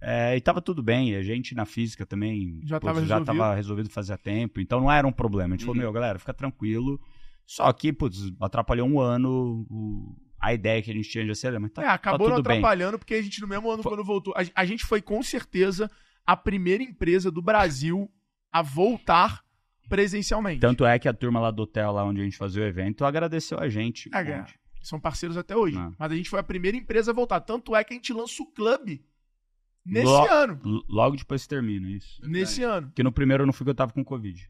Speaker 3: É, e tava tudo bem, a gente na física também já, pô, tava, já resolvido. tava resolvido tempo, então não era um problema. A gente uhum. falou, meu, galera, fica tranquilo. Só que, putz, atrapalhou um ano o, a ideia que a gente tinha de acelerar. Mas tá, é, acabou tá não atrapalhando,
Speaker 1: bem. porque a gente, no mesmo ano, foi... quando voltou, a, a, gente foi com certeza a primeira empresa do Brasil a voltar presencialmente.
Speaker 3: Tanto é que a turma lá do hotel, lá onde a gente fazia o evento, agradeceu a gente. É, é. São parceiros até hoje. Não. É.
Speaker 1: Mas a gente foi a primeira empresa a voltar. Tanto é que a gente lança o clube nesse Lo ano.
Speaker 3: Logo depois que termina, isso. Nesse ano. Que no primeiro eu não fui que eu tava com Covid.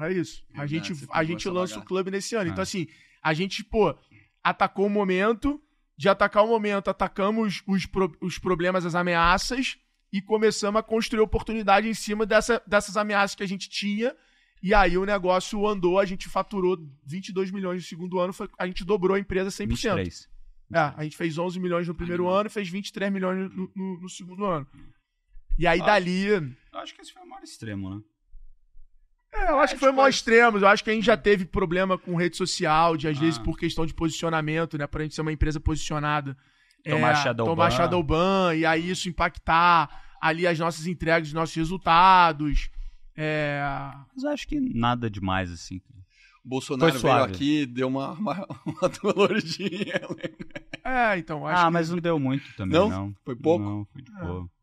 Speaker 1: É isso. a gente, a gente lança o clube nesse ano. Ah. Então, é. assim, a gente, pô, atacou o momento, de atacar o momento, atacamos os, pro, os problemas, as ameaças, e começamos a construir oportunidade em cima dessa, dessas ameaças que a gente tinha. E aí o negócio andou, a gente faturou 22 milhões no segundo ano, foi, a gente dobrou a empresa 100%. 23. É, a gente fez 11 milhões no primeiro ano e fez 23 milhões no, no, no segundo ano. E aí acho, dali.
Speaker 3: Acho que esse foi o maior extremo, né?
Speaker 1: É, eu acho é que foi mais pode... Tipo, extremos. Eu acho que a gente já hum. teve problema com rede social, de às ah. vezes por questão de posicionamento, né? Pra gente ser uma empresa posicionada. Tomar é, Shadowban. Tomar Shadowban, e aí isso impactar ali as nossas entregas, os nossos resultados.
Speaker 3: É... Mas acho que nada demais, assim. O Bolsonaro veio aqui
Speaker 2: deu uma, uma, uma doloridinha.
Speaker 3: Né? É, então acho Ah, que... mas não deu muito também, não? não. Foi pouco? Não, foi de pouco. É.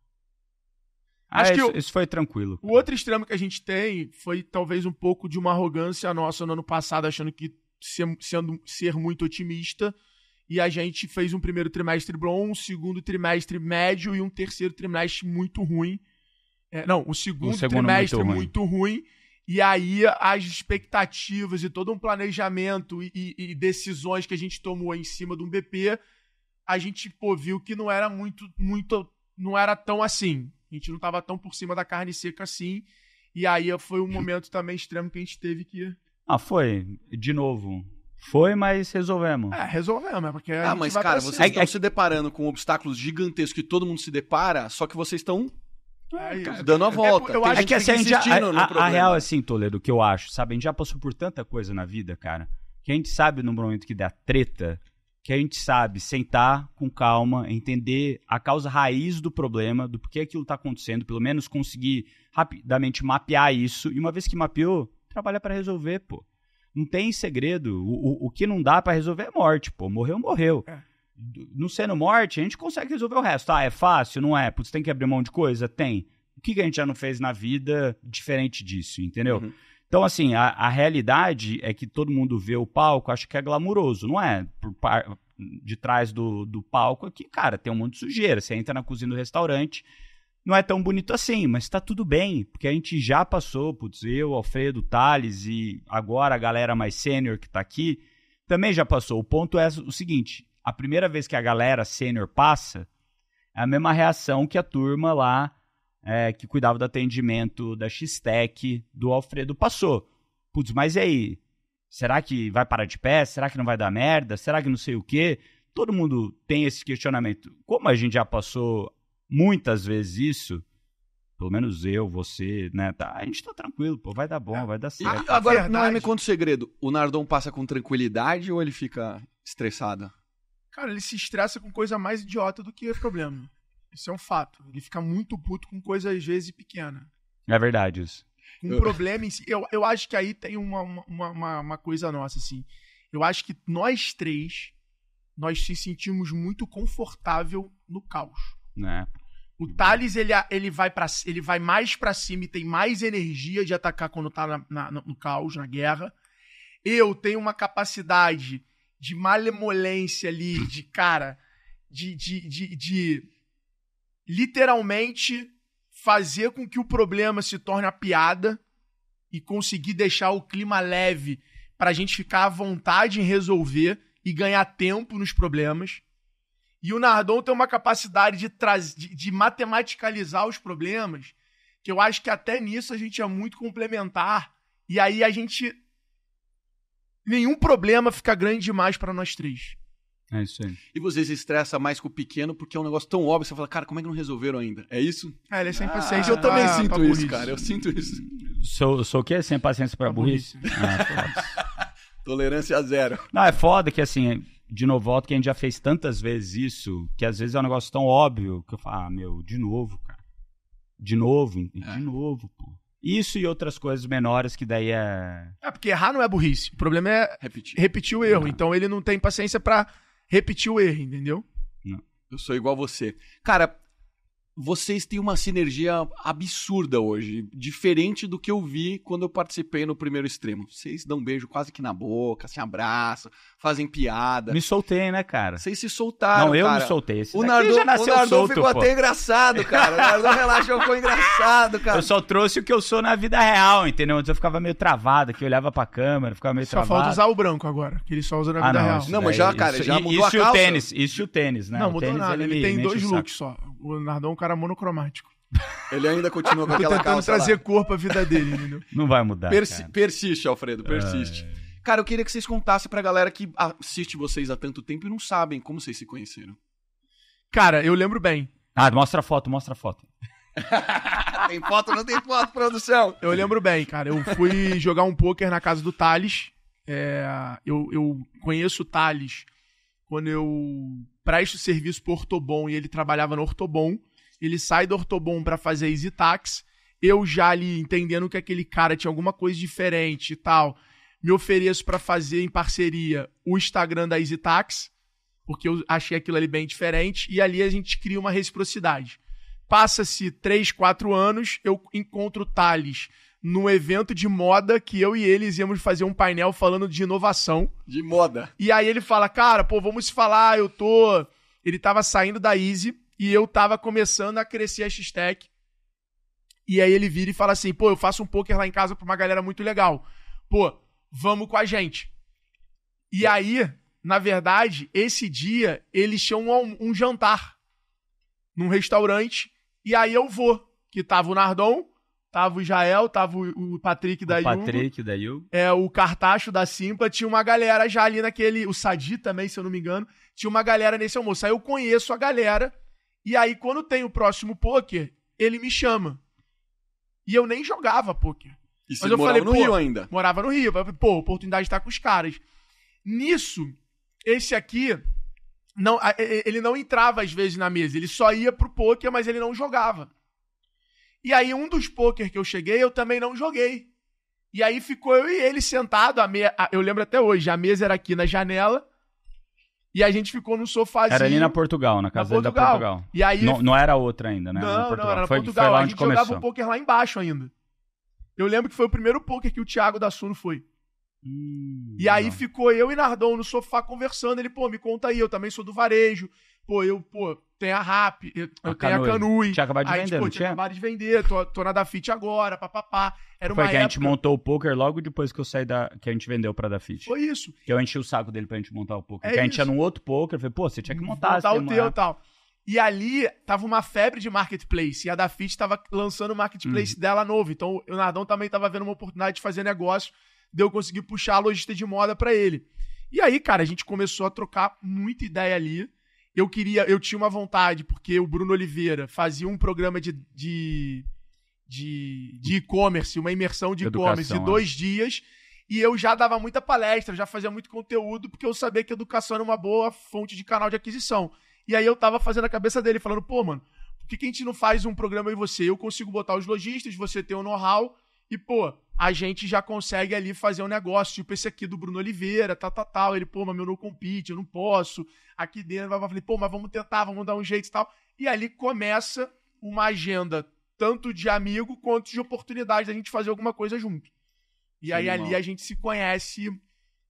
Speaker 3: Acho é, que isso, isso, foi tranquilo.
Speaker 2: O outro
Speaker 1: extremo que a gente tem foi talvez um pouco de uma arrogância nossa no ano passado, achando que ser, sendo, ser muito otimista. E a gente fez um primeiro trimestre bom, um segundo trimestre médio e um terceiro trimestre muito ruim. É, não, o segundo, um segundo trimestre muito, muito ruim. ruim. E aí as expectativas e todo um planejamento e, e, e decisões que a gente tomou em cima de um BP, a gente pô, viu que não era muito, muito, não era tão assim a gente não estava tão por cima da carne seca assim. E aí foi um momento também extremo que a gente teve que.
Speaker 3: Ah, foi. De novo. Foi, mas resolvemos. É, resolvemos, né? porque Ah, mas cara, vocês estão é, é...
Speaker 2: se deparando com obstáculos gigantescos que todo mundo se depara, só que vocês estão é, é- dando a é volta. eu acho é que, assim, a, gente já, a, a, a real é
Speaker 3: assim, Toledo, que eu acho, sabe? A gente já passou por tanta coisa na vida, cara, que a gente sabe no momento que dá treta que a gente sabe sentar com calma, entender a causa raiz do problema, do porquê aquilo está acontecendo, pelo menos conseguir rapidamente mapear isso, e uma vez que mapeou, trabalha para resolver, pô. Não tem segredo. O, o, o que não dá para resolver é morte, pô. Morreu, morreu. É. Não sendo morte, a gente consegue resolver o resto. Ah, é fácil? Não é? Putz, tem que abrir mão de coisa? Tem. O que, que a gente já não fez na vida diferente disso, entendeu? Uhum. Então, assim, a, a, realidade é que todo mundo vê o palco, acha que é glamuroso, não é? Por, de trás do, do palco aqui, cara, tem um monte de sujeira. Você entra na cozinha do restaurante, não é tão bonito assim, mas tá tudo bem, porque a gente já passou, putz, eu, Alfredo, Thales e agora a galera mais sênior que tá aqui, também já passou. O ponto é o seguinte, a primeira vez que a galera sênior passa, é a mesma reação que a turma lá é, que cuidava do atendimento da X-Tech, do Alfredo, passou. Putz, mas e aí? Será que vai parar de pé? Será que não vai dar merda? Será que não sei o quê? Todo mundo tem esse questionamento. Como a gente já passou muitas vezes isso, pelo menos eu, você, né?
Speaker 2: Tá, a gente tá tranquilo, pô, vai dar bom, é. vai dar certo. Ah, agora, é não, me conta o segredo. O Nardon passa com tranquilidade ou ele fica estressado?
Speaker 1: Cara, ele se estressa com coisa mais idiota do que problema. Isso é um fato. Ele fica muito puto com coisa, às vezes, pequena.
Speaker 2: É verdade
Speaker 3: isso. Um eu...
Speaker 1: problema em si. Eu, eu acho que aí tem uma, uma, uma, uma coisa nossa, assim. Eu acho que nós três, nós se sentimos muito confortável no caos. Né? O Thales, ele, ele, vai pra, ele vai mais para cima e tem mais energia de atacar quando tá na, na, no caos, na guerra. Eu tenho uma capacidade de malemolência ali, de cara, de, de, de, de literalmente fazer com que o problema se torne a piada e conseguir deixar o clima leve para a gente ficar à vontade em resolver e ganhar tempo nos problemas. E o Nardon tem uma capacidade de, de, de matematicalizar os problemas que eu acho que até nisso a gente é muito complementar. E aí a gente. Nenhum problema fica grande demais para nós três.
Speaker 2: É isso aí. E você se estressa mais com o pequeno porque é um negócio tão óbvio, você fala, cara, como é que não resolveram ainda? É isso? É, ele é sem paciência. Ah, eu também sinto isso, cara. Eu sinto isso.
Speaker 3: Sou, sou o quê? Sem paciência pra, pra burrice?
Speaker 2: burrice. Ah, Tolerância a zero.
Speaker 3: Não, é foda que assim, de novo, volta que a gente já fez tantas vezes isso, que às vezes é um negócio tão óbvio que eu falo, ah, meu, de novo, cara. De novo, é. de novo, pô. Isso e outras coisas menores que daí é. É, porque errar não é burrice. O problema é repetir,
Speaker 2: repetir o erro. É. Então ele não tem paciência para repetir o erro, entendeu? Não. Eu sou igual você. Cara, vocês têm uma sinergia absurda hoje, diferente do que eu vi quando eu participei no primeiro extremo. Vocês dão um beijo quase que na boca, se abraçam, fazem piada. Me soltei, né, cara? Vocês se soltaram. Não, eu cara. me soltei. Esse o Nardô, já nasceu o Nardô solto, ficou pô. até engraçado, cara. O Nardô relaxou, ficou engraçado, cara. Eu só trouxe o que eu
Speaker 3: sou na vida real, entendeu? Antes eu ficava meio travado, que eu olhava pra câmera, ficava meio só travado. Só falta usar o branco
Speaker 1: agora, que ele só usa na ah, vida não, real. Não, mas já, cara, isso, já mudou isso a calça. E o tênis, isso e o tênis, né? Não, mudou tênis, nada. Ele, ele tem dois looks só o Nardon é um cara monocromático.
Speaker 2: Ele ainda continua com aquela calça. tentando trazer lá. cor pra vida dele, entendeu? Não vai mudar. Persi cara. Persiste, Alfredo, é. persiste. Cara, eu queria que vocês contassem pra galera que assiste vocês há tanto tempo e não sabem como vocês se conheceram.
Speaker 3: Cara, eu lembro bem. Ah, mostra a foto, mostra a foto.
Speaker 2: tem foto, não tem foto, produção.
Speaker 1: Eu lembro bem, cara. Eu fui jogar um pôquer na casa do Thales. É, eu, eu conheço o Thales quando eu presto serviço para Ortobon e ele trabalhava no Ortobon, ele sai do Ortobon para fazer Easy Tax, eu já ali entendendo que aquele cara tinha alguma coisa diferente e tal, me ofereço para fazer em parceria o Instagram da Easy Tax, porque eu achei aquilo ali bem diferente, e ali a gente cria uma reciprocidade. Passa-se 3, 4 anos, eu encontro o Thales num evento de moda que eu e eles íamos fazer um painel falando de inovação. De moda. E aí ele fala, cara, pô, vamos falar, eu tô. Ele tava saindo da Easy e eu tava começando a crescer a X-Tech. E aí ele vira e fala assim, pô, eu faço um poker lá em casa pra uma galera muito legal. Pô, vamos com a gente. E é. aí, na verdade, esse dia eles tinham um, um jantar num restaurante. E aí eu vou, que tava o Nardon, Tava o Jael, tava o, Patrick da o Patrick da Yugo. É, o Cartacho da Simpla. Tinha uma galera já ali naquele. O Sadi também, se eu não me engano. Tinha uma galera nesse almoço. Aí eu conheço a galera. E aí, quando tem o próximo poker, ele me chama. E eu nem jogava poker.
Speaker 2: E Mas eu morava falei, no Rio ainda.
Speaker 1: Morava no Rio. Pô, oportunidade de tá estar com os caras. Nisso, esse aqui. não Ele não entrava às vezes na mesa. Ele só ia pro poker, mas ele não jogava. E aí, um dos poker que eu cheguei, eu também não joguei. E aí ficou eu e ele sentado, a me... eu lembro até hoje, a mesa era aqui na janela. E a gente ficou no sofazinho. Era ali na
Speaker 3: Portugal, na casa na Portugal. da Portugal. E aí... não, não era outra ainda, né? Não, era não, era na foi, Portugal. Foi lá a gente começou. jogava o
Speaker 1: poker lá embaixo ainda. Eu lembro que foi o primeiro poker que o Thiago da Suno foi. Hum, e aí não. ficou eu e Nardon no sofá conversando. Ele, pô, me conta aí, eu também sou do varejo, pô, eu, pô, tem a RAP, eu, eu tenho a Canui. Tinha acabado de aí, vender, tipo, não tinha? acabado de vender, tô, tô na Dafit agora, papapá. Era Foi que época... a gente montou
Speaker 3: o poker logo depois que eu saí da. que a gente vendeu pra Dafit. Foi isso. Que eu enchi o saco dele pra gente montar o poker. É que a gente isso. ia num outro poker, eu falei, pô, você tinha que montar, montar o teu e né? tal. E
Speaker 1: ali tava uma febre de marketplace. E a Dafit tava lançando o marketplace uhum. dela novo. Então o Nardão também tava vendo uma oportunidade de fazer negócio. De eu conseguir puxar a lojista de moda para ele. E aí, cara, a gente começou a trocar muita ideia ali eu queria, eu tinha uma vontade, porque o Bruno Oliveira fazia um programa de, de, de, e-commerce, uma imersão de e-commerce de é. dois dias, e eu já dava muita palestra, já fazia muito conteúdo, porque eu sabia que educação era uma boa fonte de canal de aquisição. E aí eu tava fazendo a cabeça dele, falando, pô, mano, por que, que a gente não faz um programa em você? Eu consigo botar os lojistas, você tem o um know-how, e, pô, a gente já consegue ali fazer um negócio, tipo esse aqui do Bruno Oliveira, tal, tal, tal. Ele, pô, mas meu não compete, eu não posso. Aqui dentro, eu falei, pô, mas vamos tentar, vamos dar um jeito e tal. E ali começa uma agenda, tanto de amigo quanto de oportunidade da gente fazer alguma coisa junto. E Sim, aí ali a gente se conhece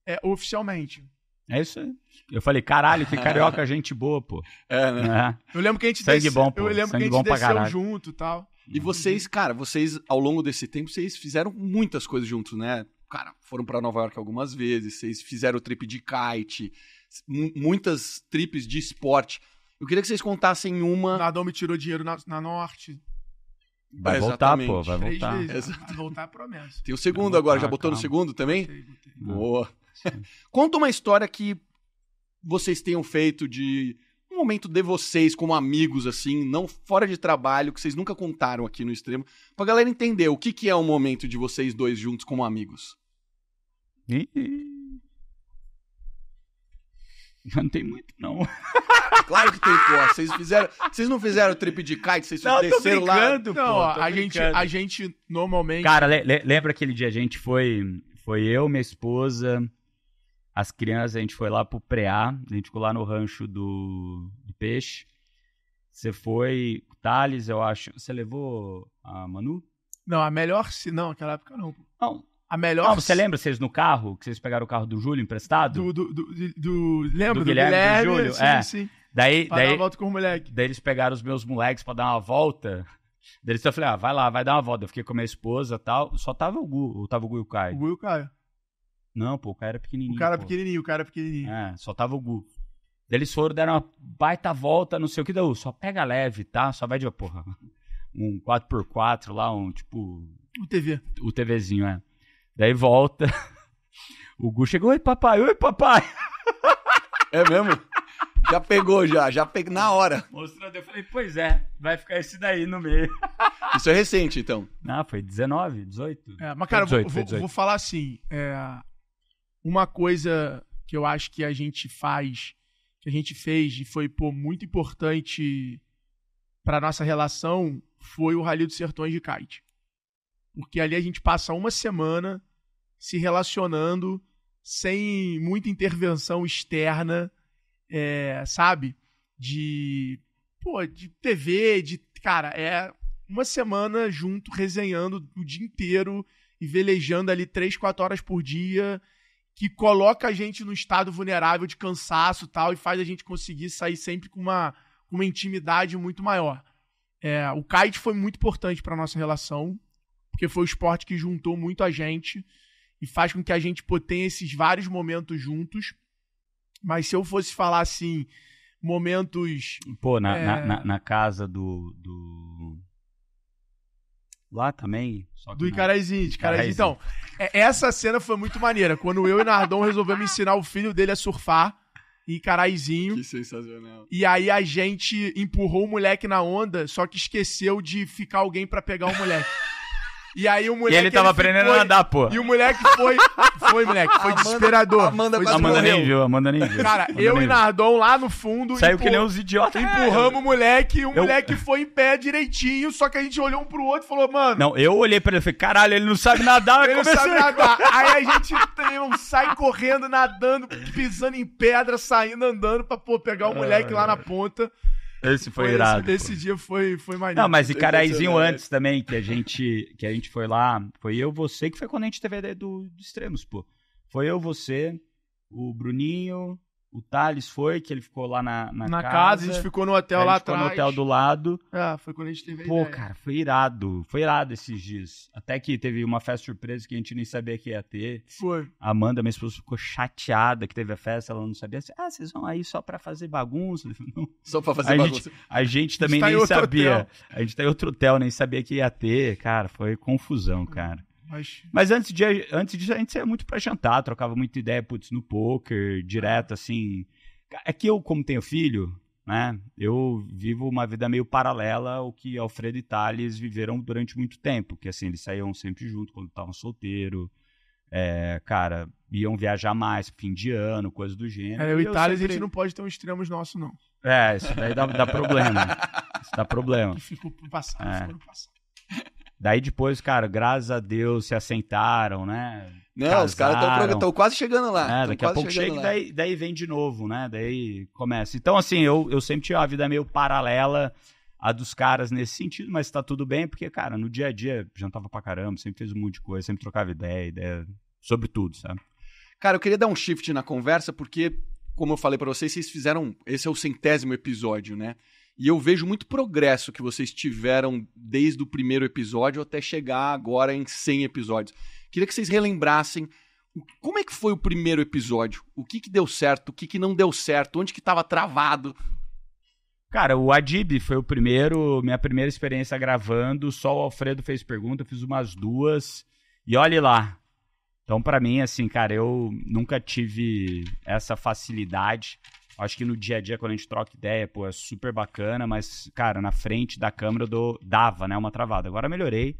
Speaker 1: é, oficialmente.
Speaker 3: É isso aí. Eu falei, caralho, que carioca gente boa, pô. É, né? É. Eu lembro que a gente Sangue bom, pô. Eu lembro Sangue que a gente desceu
Speaker 2: junto e tal. E uhum. vocês, cara, vocês ao longo desse tempo, vocês fizeram muitas coisas juntos, né? Cara, foram para Nova York algumas vezes, vocês fizeram o trip de kite, muitas trips de esporte. Eu queria que vocês contassem uma. Nadão me tirou dinheiro na, na Norte.
Speaker 5: Vai é, voltar, pô, vai Três voltar. Vezes.
Speaker 1: Exato. Vai voltar, promessa.
Speaker 2: Tem o segundo voltar, agora, já botou calma. no segundo também? Botei, botei. Boa. Conta uma história que vocês tenham feito de momento de vocês como amigos, assim, não fora de trabalho, que vocês nunca contaram aqui no extremo, pra galera entender o que, que é o momento de vocês dois juntos como amigos? Não tem muito, não. Claro que tem, pô. Vocês fizeram. Vocês não fizeram trip de kite, vocês não, desceram lá. Não, a, gente, a
Speaker 1: gente normalmente. Cara,
Speaker 3: le lembra aquele dia? A gente foi. Foi eu, minha esposa, as crianças, a gente foi lá pro pré-A, a gente ficou lá no rancho do, do Peixe. Você foi, Thales, eu acho. Você levou a Manu?
Speaker 1: Não, a melhor. se
Speaker 3: Não, naquela época não. Não. A melhor. Não, você lembra vocês no carro? Que vocês pegaram o carro do Júlio emprestado? Do. do, do, do lembra do, do Guilherme, Guilherme do Júlio? Sim, é. sim. Daí, pra daí, dar uma volta com o moleque. Daí eles pegaram os meus moleques pra dar uma volta. Daí eu falei, ah, vai lá, vai dar uma volta. Eu fiquei com a minha esposa e tal. Só tava o Gu, tava o Gu e o Caio. O Gu e o Caio. Não, pô, o cara era pequenininho. O cara pô. pequenininho, o cara pequenininho. É, só tava o Gu. eles foram, deram uma baita volta, não sei o que, deu, só pega leve, tá? Só vai de, porra, um 4x4 lá, um tipo... O TV. O TVzinho, é. Daí volta, o Gu chegou, oi papai, oi papai.
Speaker 2: É mesmo? Já pegou, já, já pegou na hora.
Speaker 3: Mostrando, eu falei, pois é, vai ficar esse daí no meio. Isso
Speaker 2: é recente, então. Não, ah, foi 19,
Speaker 3: 18. É, mas, cara, 18, vou, 18. vou,
Speaker 1: falar assim: é, uma coisa que eu acho que a gente faz, que a gente fez e foi pô, muito importante para nossa relação foi o Rally dos Sertões de kite. Porque ali a gente passa uma semana se relacionando sem muita intervenção externa, é, sabe? De, pô, de TV, de. Cara, é uma semana junto, resenhando o dia inteiro e velejando ali três, quatro horas por dia que coloca a gente num estado vulnerável de cansaço e tal, e faz a gente conseguir sair sempre com uma, uma intimidade muito maior. É, o kite foi muito importante para nossa relação, porque foi o esporte que juntou muito a gente e faz com que a gente tenha esses vários momentos juntos. Mas se eu fosse falar assim, momentos. Pô, na, é... na, na,
Speaker 3: na casa do, do, lá também. do Icaraizinho, de Icaraizinho. Então,
Speaker 1: é, essa cena foi muito maneira. Quando eu e Nardon resolvemos ensinar o filho dele a surfar em Icaraizinho. Que sensacional. E aí a gente empurrou o moleque na onda, só que esqueceu de ficar alguém para pegar o moleque. E aí o moleque. E ele tava ele aprendendo a nadar, pô. E o moleque foi. Foi, moleque. Foi Amanda, desesperador. Amanda, foi Amanda nem viu,
Speaker 3: Amanda nem viu. Cara, Amanda eu e Nardon
Speaker 1: lá no fundo. Saiu empur... que nem uns idiotas. É, empurramos é, o moleque e o eu... moleque foi em pé direitinho, só que a gente olhou um pro outro e falou, mano. Não,
Speaker 3: eu olhei pra ele e falei, caralho, ele não sabe nadar. ele não sabe nadar.
Speaker 1: aí a gente um sai correndo, nadando, pisando em pedra, saindo andando pra pô, pegar o moleque lá na ponta.
Speaker 3: Esse foi, foi irado. Esse, esse, dia foi, foi maneiro. Não, mas e Caraizinho né? antes também, que a gente que a gente foi lá. Foi eu, você, que foi quando a gente teve a ideia do, do Extremos, pô. Foi eu, você, o Bruninho, o Thales foi, que ele ficou lá na, na, na casa. casa. a gente ficou no hotel lá atrás. A gente ficou no hotel do lado. Ah, foi quando a gente teve Pô, ideia. cara, foi irado. Foi irado esses dias. Até que teve uma festa surpresa que a gente nem sabia que ia ter. Foi. A Amanda, minha esposa, ficou chateada que teve a festa, ela não sabia. Ah, vocês vão aí só pra fazer bagunça? Não. Só pra fazer a bagunça. Gente, a gente também a gente tá nem sabia. Hotel. A gente tá em outro hotel, nem sabia que ia ter. Cara, foi confusão, cara. Mas, Mas antes, de, antes disso, a gente saía muito pra jantar, trocava muita ideia, putz, no poker, direto, assim. É que eu, como tenho filho, né, eu vivo uma vida meio paralela ao que Alfredo e Thales viveram durante muito tempo, que assim, eles saíam sempre junto quando estavam solteiro, é, cara, iam viajar mais, fim de ano, coisa do gênero. É, eu e, e Thales, sempre... a gente não
Speaker 1: pode ter um extremos nosso, não. É, isso daí dá, dá problema.
Speaker 3: Isso dá problema. Ficou passado, é. ficou passado. Daí depois, cara, graças a Deus se assentaram, né? Não, Casaram. os caras estão quase chegando lá. É, daqui a pouco chega e daí, daí vem de novo, né? Daí começa. Então, assim, eu, eu sempre tive uma vida meio paralela a dos caras nesse sentido, mas tá tudo bem, porque, cara, no dia a dia jantava pra caramba, sempre fez um monte de coisa, sempre trocava ideia, ideia sobre tudo, sabe?
Speaker 2: Cara, eu queria dar um shift na conversa, porque, como eu falei para vocês, vocês fizeram. Esse é o centésimo episódio, né? E eu vejo muito progresso que vocês tiveram desde o primeiro episódio até chegar agora em 100 episódios. Queria que vocês relembrassem como é que foi o primeiro episódio? O que, que deu certo? O que, que não deu certo? Onde que estava travado? Cara, o Adib
Speaker 3: foi o primeiro, minha primeira experiência gravando. Só o Alfredo fez pergunta, fiz umas duas. E olhe lá. Então, para mim, assim, cara, eu nunca tive essa facilidade Acho que no dia a dia, quando a gente troca ideia, pô, é super bacana, mas, cara, na frente da câmera eu dou, dava, né, uma travada. Agora melhorei.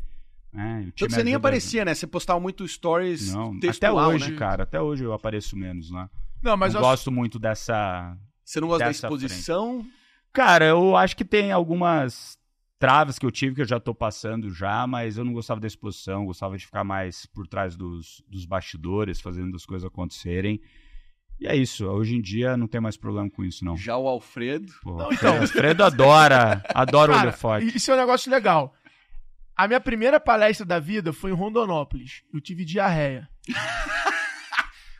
Speaker 3: Né, então você nem aparecia,
Speaker 2: né? Você postava muito stories Não, até né? hoje, né?
Speaker 3: cara, até hoje eu apareço menos, né? Não, mas gosto muito dessa. Você não gosta da exposição? Frente. Cara, eu acho que tem algumas travas que eu tive que eu já tô passando já, mas eu não gostava da exposição, gostava de ficar mais por trás dos, dos bastidores, fazendo as coisas acontecerem. E é isso. Hoje em dia não tem mais problema com isso, não.
Speaker 2: Já o Alfredo. Pô, não, então. O Alfredo
Speaker 3: adora. Adora Cara, o olho forte.
Speaker 1: Isso é um negócio legal. A minha primeira palestra da vida foi em Rondonópolis. Eu tive diarreia.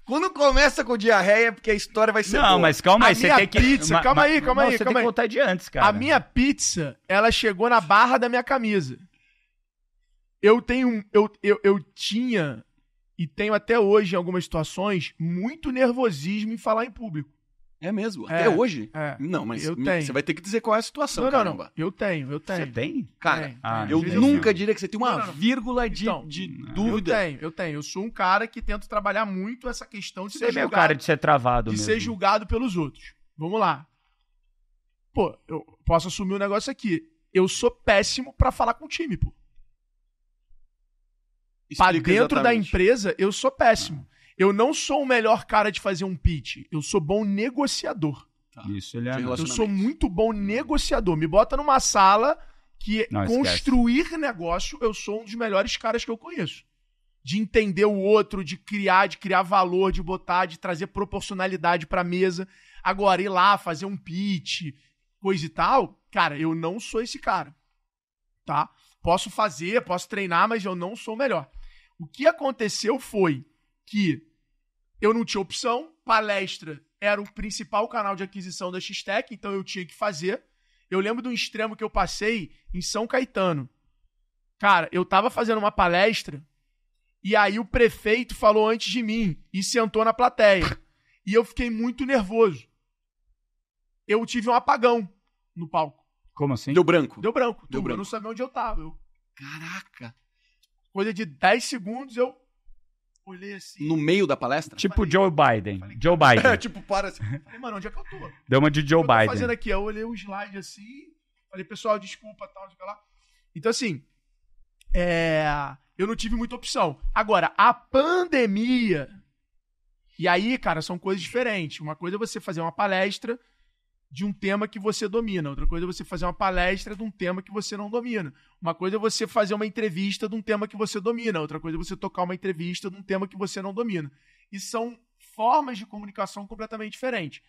Speaker 1: Quando começa com diarreia,
Speaker 2: é porque a história vai ser. Não, boa. mas calma aí, a você tem que. Pizza, ma, calma aí, calma não, aí. Você calma tem que
Speaker 1: contar de antes, cara. A minha pizza, ela chegou na barra da minha camisa. Eu tenho. Eu, eu, eu tinha e tenho até hoje, em algumas situações, muito nervosismo
Speaker 2: em falar em público. É mesmo? É, até é, hoje? É. Não, mas eu me, tenho. você vai ter que dizer qual é a situação, não, caramba. Não, não. Eu tenho, eu tenho. Você tem? Cara, tem. Ah, eu nunca diria que você tem uma não, vírgula de, então,
Speaker 1: de dúvida. Eu tenho, eu tenho. Eu sou um cara que tento trabalhar muito essa questão de você ser é julgado. cara de
Speaker 3: ser travado De mesmo. ser
Speaker 1: julgado pelos outros. Vamos lá. Pô, eu posso assumir um negócio aqui. Eu sou péssimo para falar com o time, pô. Para dentro da empresa, eu sou péssimo. Ah. Eu não sou o melhor cara de fazer um pitch. Eu sou bom negociador.
Speaker 3: Tá. Isso, ele é Eu sou
Speaker 1: muito bom negociador. Me bota numa sala que não, construir esquece. negócio, eu sou um dos melhores caras que eu conheço. De entender o outro, de criar, de criar valor, de botar, de trazer proporcionalidade pra mesa. Agora, ir lá fazer um pitch, coisa e tal, cara, eu não sou esse cara. Tá? Posso fazer, posso treinar, mas eu não sou o melhor. O que aconteceu foi que eu não tinha opção, palestra era o principal canal de aquisição da X-Tech, então eu tinha que fazer. Eu lembro de um extremo que eu passei em São Caetano. Cara, eu tava fazendo uma palestra e aí o prefeito falou antes de mim e sentou na plateia. E eu fiquei muito nervoso. Eu tive um apagão no palco.
Speaker 3: Como assim? Deu branco. Deu branco. Deu branco. Eu não
Speaker 1: sabia onde eu tava. Eu, caraca coisa de 10 segundos, eu olhei assim.
Speaker 3: No meio da palestra? Tipo falei, Joe Biden. Falei, Joe Biden. É, tipo,
Speaker 1: para assim. Falei, mano, onde é que eu tô?
Speaker 3: Deu uma de Joe Biden. fazendo
Speaker 1: aqui? Eu olhei o um slide assim, falei, pessoal, desculpa, tal, de lá. Então, assim, é, eu não tive muita opção. Agora, a pandemia. E aí, cara, são coisas diferentes. Uma coisa é você fazer uma palestra de um tema que você domina, outra coisa é você fazer uma palestra de um tema que você não domina. Uma coisa é você fazer uma entrevista de um tema que você domina, outra coisa é você tocar uma entrevista de um tema que você não domina. E são formas de comunicação completamente diferentes.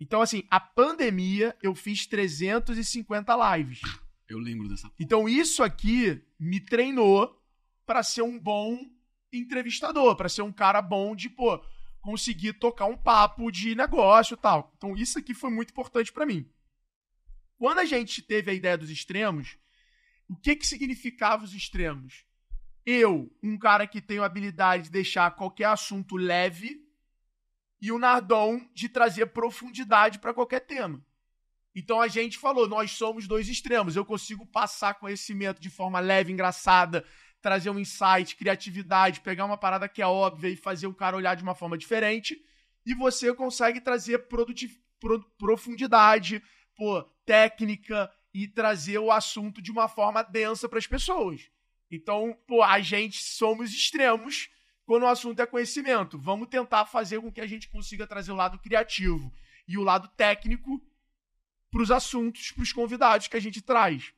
Speaker 1: Então, assim, a pandemia eu fiz 350 lives. Eu lembro dessa. Então, isso aqui me treinou para ser um bom entrevistador, para ser um cara bom de, pô, conseguir tocar um papo de negócio e tal. Então isso aqui foi muito importante para mim. Quando a gente teve a ideia dos extremos, o que que significava os extremos? Eu, um cara que tenho habilidade de deixar qualquer assunto leve, e o Nardon de trazer profundidade para qualquer tema. Então a gente falou, nós somos dois extremos. Eu consigo passar conhecimento de forma leve, engraçada, trazer um insight, criatividade, pegar uma parada que é óbvia e fazer o cara olhar de uma forma diferente. E você consegue trazer produtiv- pro- profundidade, pô, técnica e trazer o assunto de uma forma densa para as pessoas. Então, pô, a gente somos extremos quando o assunto é conhecimento. Vamos tentar fazer com que a gente consiga trazer o lado criativo e o lado técnico para os assuntos, para os convidados que a gente traz.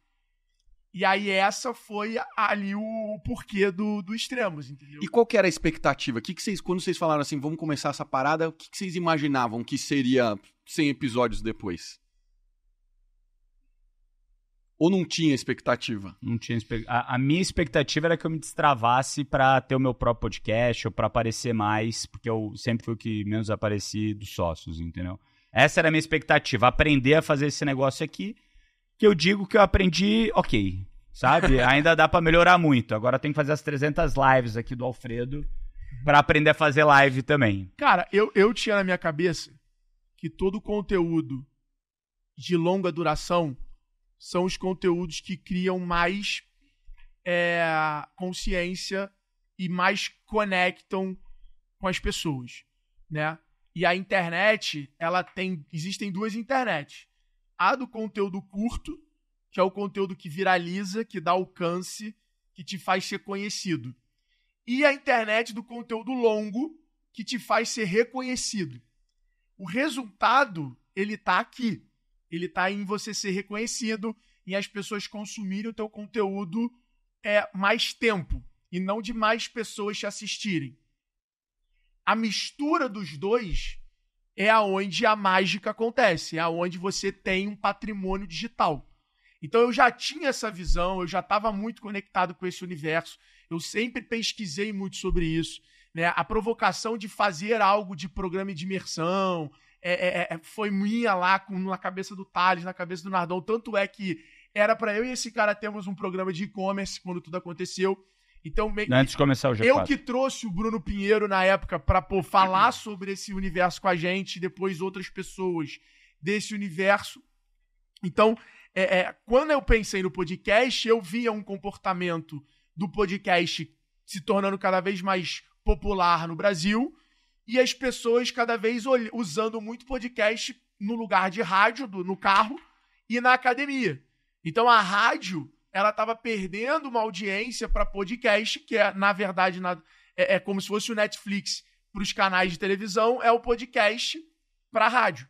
Speaker 1: E aí essa foi ali o porquê do, do
Speaker 2: Extremos, entendeu? E qual que era a expectativa? Que que vocês, quando vocês falaram assim, vamos começar essa parada, o que, que vocês imaginavam que seria 100 episódios depois? Ou não tinha expectativa? Não tinha a, a minha expectativa era que eu me destravasse
Speaker 3: para ter o meu próprio podcast ou para aparecer mais, porque eu sempre fui o que menos apareci dos sócios, entendeu? Essa era a minha expectativa, aprender a fazer esse negócio aqui que eu digo que eu aprendi ok, sabe? Ainda dá para melhorar muito. Agora tem que fazer as 300 lives aqui do Alfredo para aprender a fazer live também.
Speaker 1: Cara, eu, eu tinha na minha cabeça que todo conteúdo de longa duração são os conteúdos que criam mais é, consciência e mais conectam com as pessoas, né? E a internet, ela tem, existem duas internets a do conteúdo curto, que é o conteúdo que viraliza, que dá alcance, que te faz ser conhecido. E a internet do conteúdo longo, que te faz ser reconhecido. O resultado, ele está aqui. Ele está em você ser reconhecido, em as pessoas consumirem o teu conteúdo é, mais tempo e não de mais pessoas te assistirem. A mistura dos dois é aonde a mágica acontece, é aonde você tem um patrimônio digital. Então eu já tinha essa visão, eu já estava muito conectado com esse universo, eu sempre pesquisei muito sobre isso. Né? A provocação de fazer algo de programa de imersão é, é, é foi minha lá com, na cabeça do Thales, na cabeça do Nardão. Tanto é que era para eu e esse cara termos um programa de e-commerce quando tudo aconteceu. Então, me... Né, antes de começar o G4. Eu que trouxe o Bruno Pinheiro na época para falar sobre esse universo com a gente, depois outras pessoas desse universo. Então, é, é, quando eu pensei no podcast, eu via um comportamento do podcast se tornando cada vez mais popular no Brasil e as pessoas cada vez usando muito podcast no lugar de rádio, do, no carro e na academia. Então, a rádio ela estava perdendo uma audiência para podcast, que é, na verdade, na, é, é, como se fosse o Netflix para os canais de televisão, é o podcast para rádio,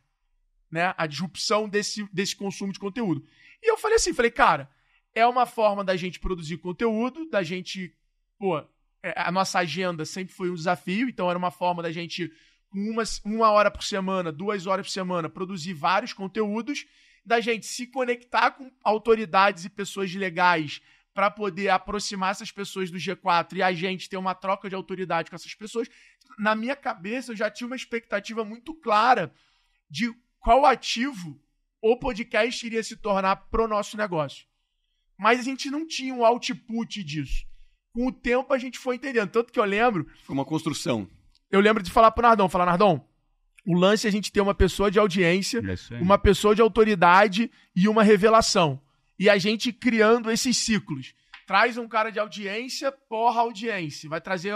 Speaker 1: né? A disrupção desse, desse consumo de conteúdo. E eu falei assim, falei, cara, é uma forma da gente produzir conteúdo, da gente, pô, é, a nossa agenda sempre foi um desafio, então era uma forma da gente, uma, uma hora por semana, duas horas por semana, produzir vários conteúdos da gente se conectar com autoridades e pessoas legais para poder aproximar essas pessoas do G4 e a gente ter uma troca de autoridade com essas pessoas, na minha cabeça eu já tinha uma expectativa muito clara de qual ativo o podcast iria se tornar para o nosso negócio. Mas a gente não tinha um output disso. Com o tempo a gente foi entendendo. Tanto que eu lembro. Foi uma construção. Eu lembro de falar para o Nardon: falar, Nardon, o lance é a gente ter uma pessoa de audiência, é uma pessoa de autoridade e uma revelação. E a gente criando esses ciclos. Traz um cara de audiência, porra audiência. Vai trazer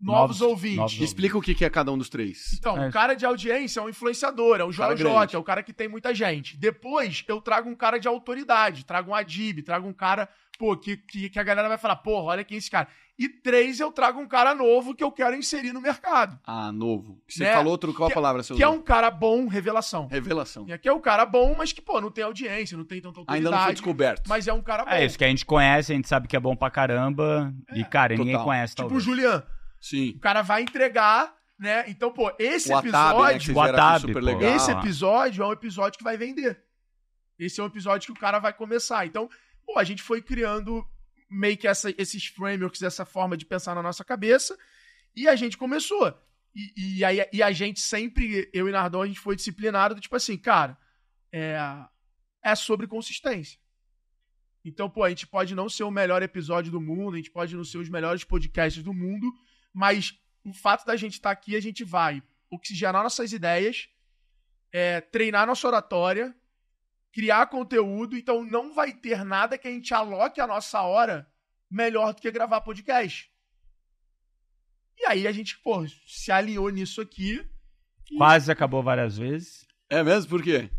Speaker 2: Novos, novos ouvintes. Novos Explica ouvintes. o que é cada um dos três. Então, é.
Speaker 1: o cara de audiência é um influenciador, é um Joel Jota, é o cara que tem muita gente. Depois, eu trago um cara de autoridade, trago um Adib, trago um cara, pô, que, que, que a galera vai falar, porra, olha quem é esse cara. E três, eu trago um cara novo que eu quero inserir no mercado.
Speaker 2: Ah, novo. Você né? falou, trocou que, a é- palavra. Seu que
Speaker 1: é um cara bom, revelação. Revelação. E aqui é um cara bom, mas que, pô, não tem audiência, não tem tanta autoridade. Ainda não foi descoberto. Mas é um cara é, bom. É isso
Speaker 3: que a gente conhece, a gente sabe que é bom pra caramba. É, e, cara, total. ninguém conhece, talvez. Tipo o Julian. Sim. O
Speaker 1: cara vai entregar, né? Então, pô, esse o episódio. Atab, né, Atab, super pô. Esse episódio é um episódio que vai vender. Esse é um episódio que o cara vai começar. Então, pô, a gente foi criando meio que essa, esses frameworks, essa forma de pensar na nossa cabeça, e a gente começou. E, e, aí, e a gente sempre, eu e Nardão a gente foi disciplinado do tipo assim, cara, é, é sobre consistência. Então, pô, a gente pode não ser o melhor episódio do mundo, a gente pode não ser os melhores podcasts do mundo, mas o fato da gente estar tá aqui, a gente vai oxigenar nossas ideias, é, treinar nossa oratória, criar conteúdo. Então não vai ter nada que a gente aloque a nossa hora melhor do que gravar podcast. E aí a gente, pô, se alinhou nisso aqui.
Speaker 3: E... Quase acabou várias vezes. É mesmo? Por quê?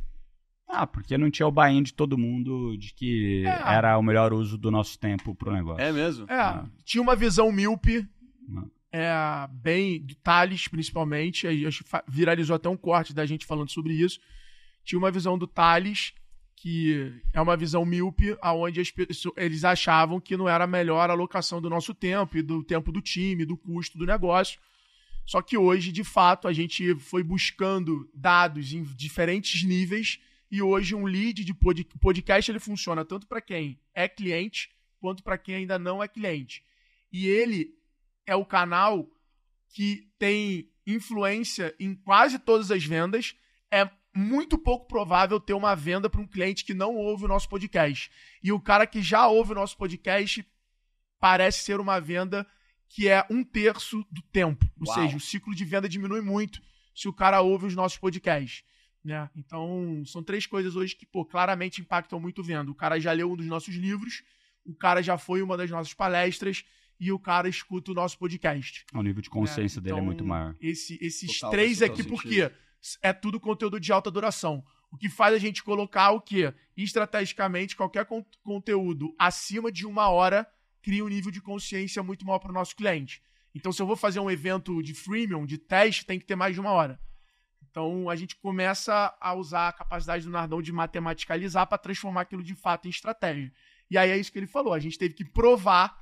Speaker 3: Ah, porque não tinha o bain de todo mundo de que é. era o melhor uso do nosso tempo pro negócio. É
Speaker 2: mesmo? É. Ah.
Speaker 3: Tinha uma visão
Speaker 2: míope.
Speaker 5: Não. Ah
Speaker 1: é, bem. De Thales, principalmente. Acho viralizou até um corte da gente falando sobre isso. Tinha uma visão do Thales, que é uma visão míope, onde pessoas, eles achavam que não era melhor a alocação do nosso tempo e do tempo do time, do custo do negócio. Só que hoje, de fato, a gente foi buscando dados em diferentes níveis e hoje um lead de podcast ele funciona tanto para quem é cliente quanto para quem ainda não é cliente. E ele é o canal que tem influência em quase todas as vendas. É muito pouco provável ter uma venda para um cliente que não ouve o nosso podcast. E o cara que já ouve o nosso podcast parece ser uma venda que é um terço do tempo. Ou Uau. seja, o ciclo de venda diminui muito se o cara ouve os nossos podcasts. Né? Então, são três coisas hoje que pô, claramente impactam muito venda. O cara já leu um dos nossos livros, o cara já foi uma das nossas palestras e o cara escuta o nosso podcast.
Speaker 3: O nível de consciência é, dele é muito então, maior.
Speaker 1: Esse, esses total, três aqui, porque é tudo conteúdo de alta duração. O que faz a gente colocar o quê? Estrategicamente, qualquer con conteúdo acima de uma hora cria um nível de consciência muito maior para o nosso cliente. Então, se eu vou fazer um evento de freemium, de teste, tem que ter mais de uma hora. Então, a gente começa a usar a capacidade do Nardão de matematicalizar para transformar aquilo de fato em estratégia. E aí é isso que ele falou. A gente teve que provar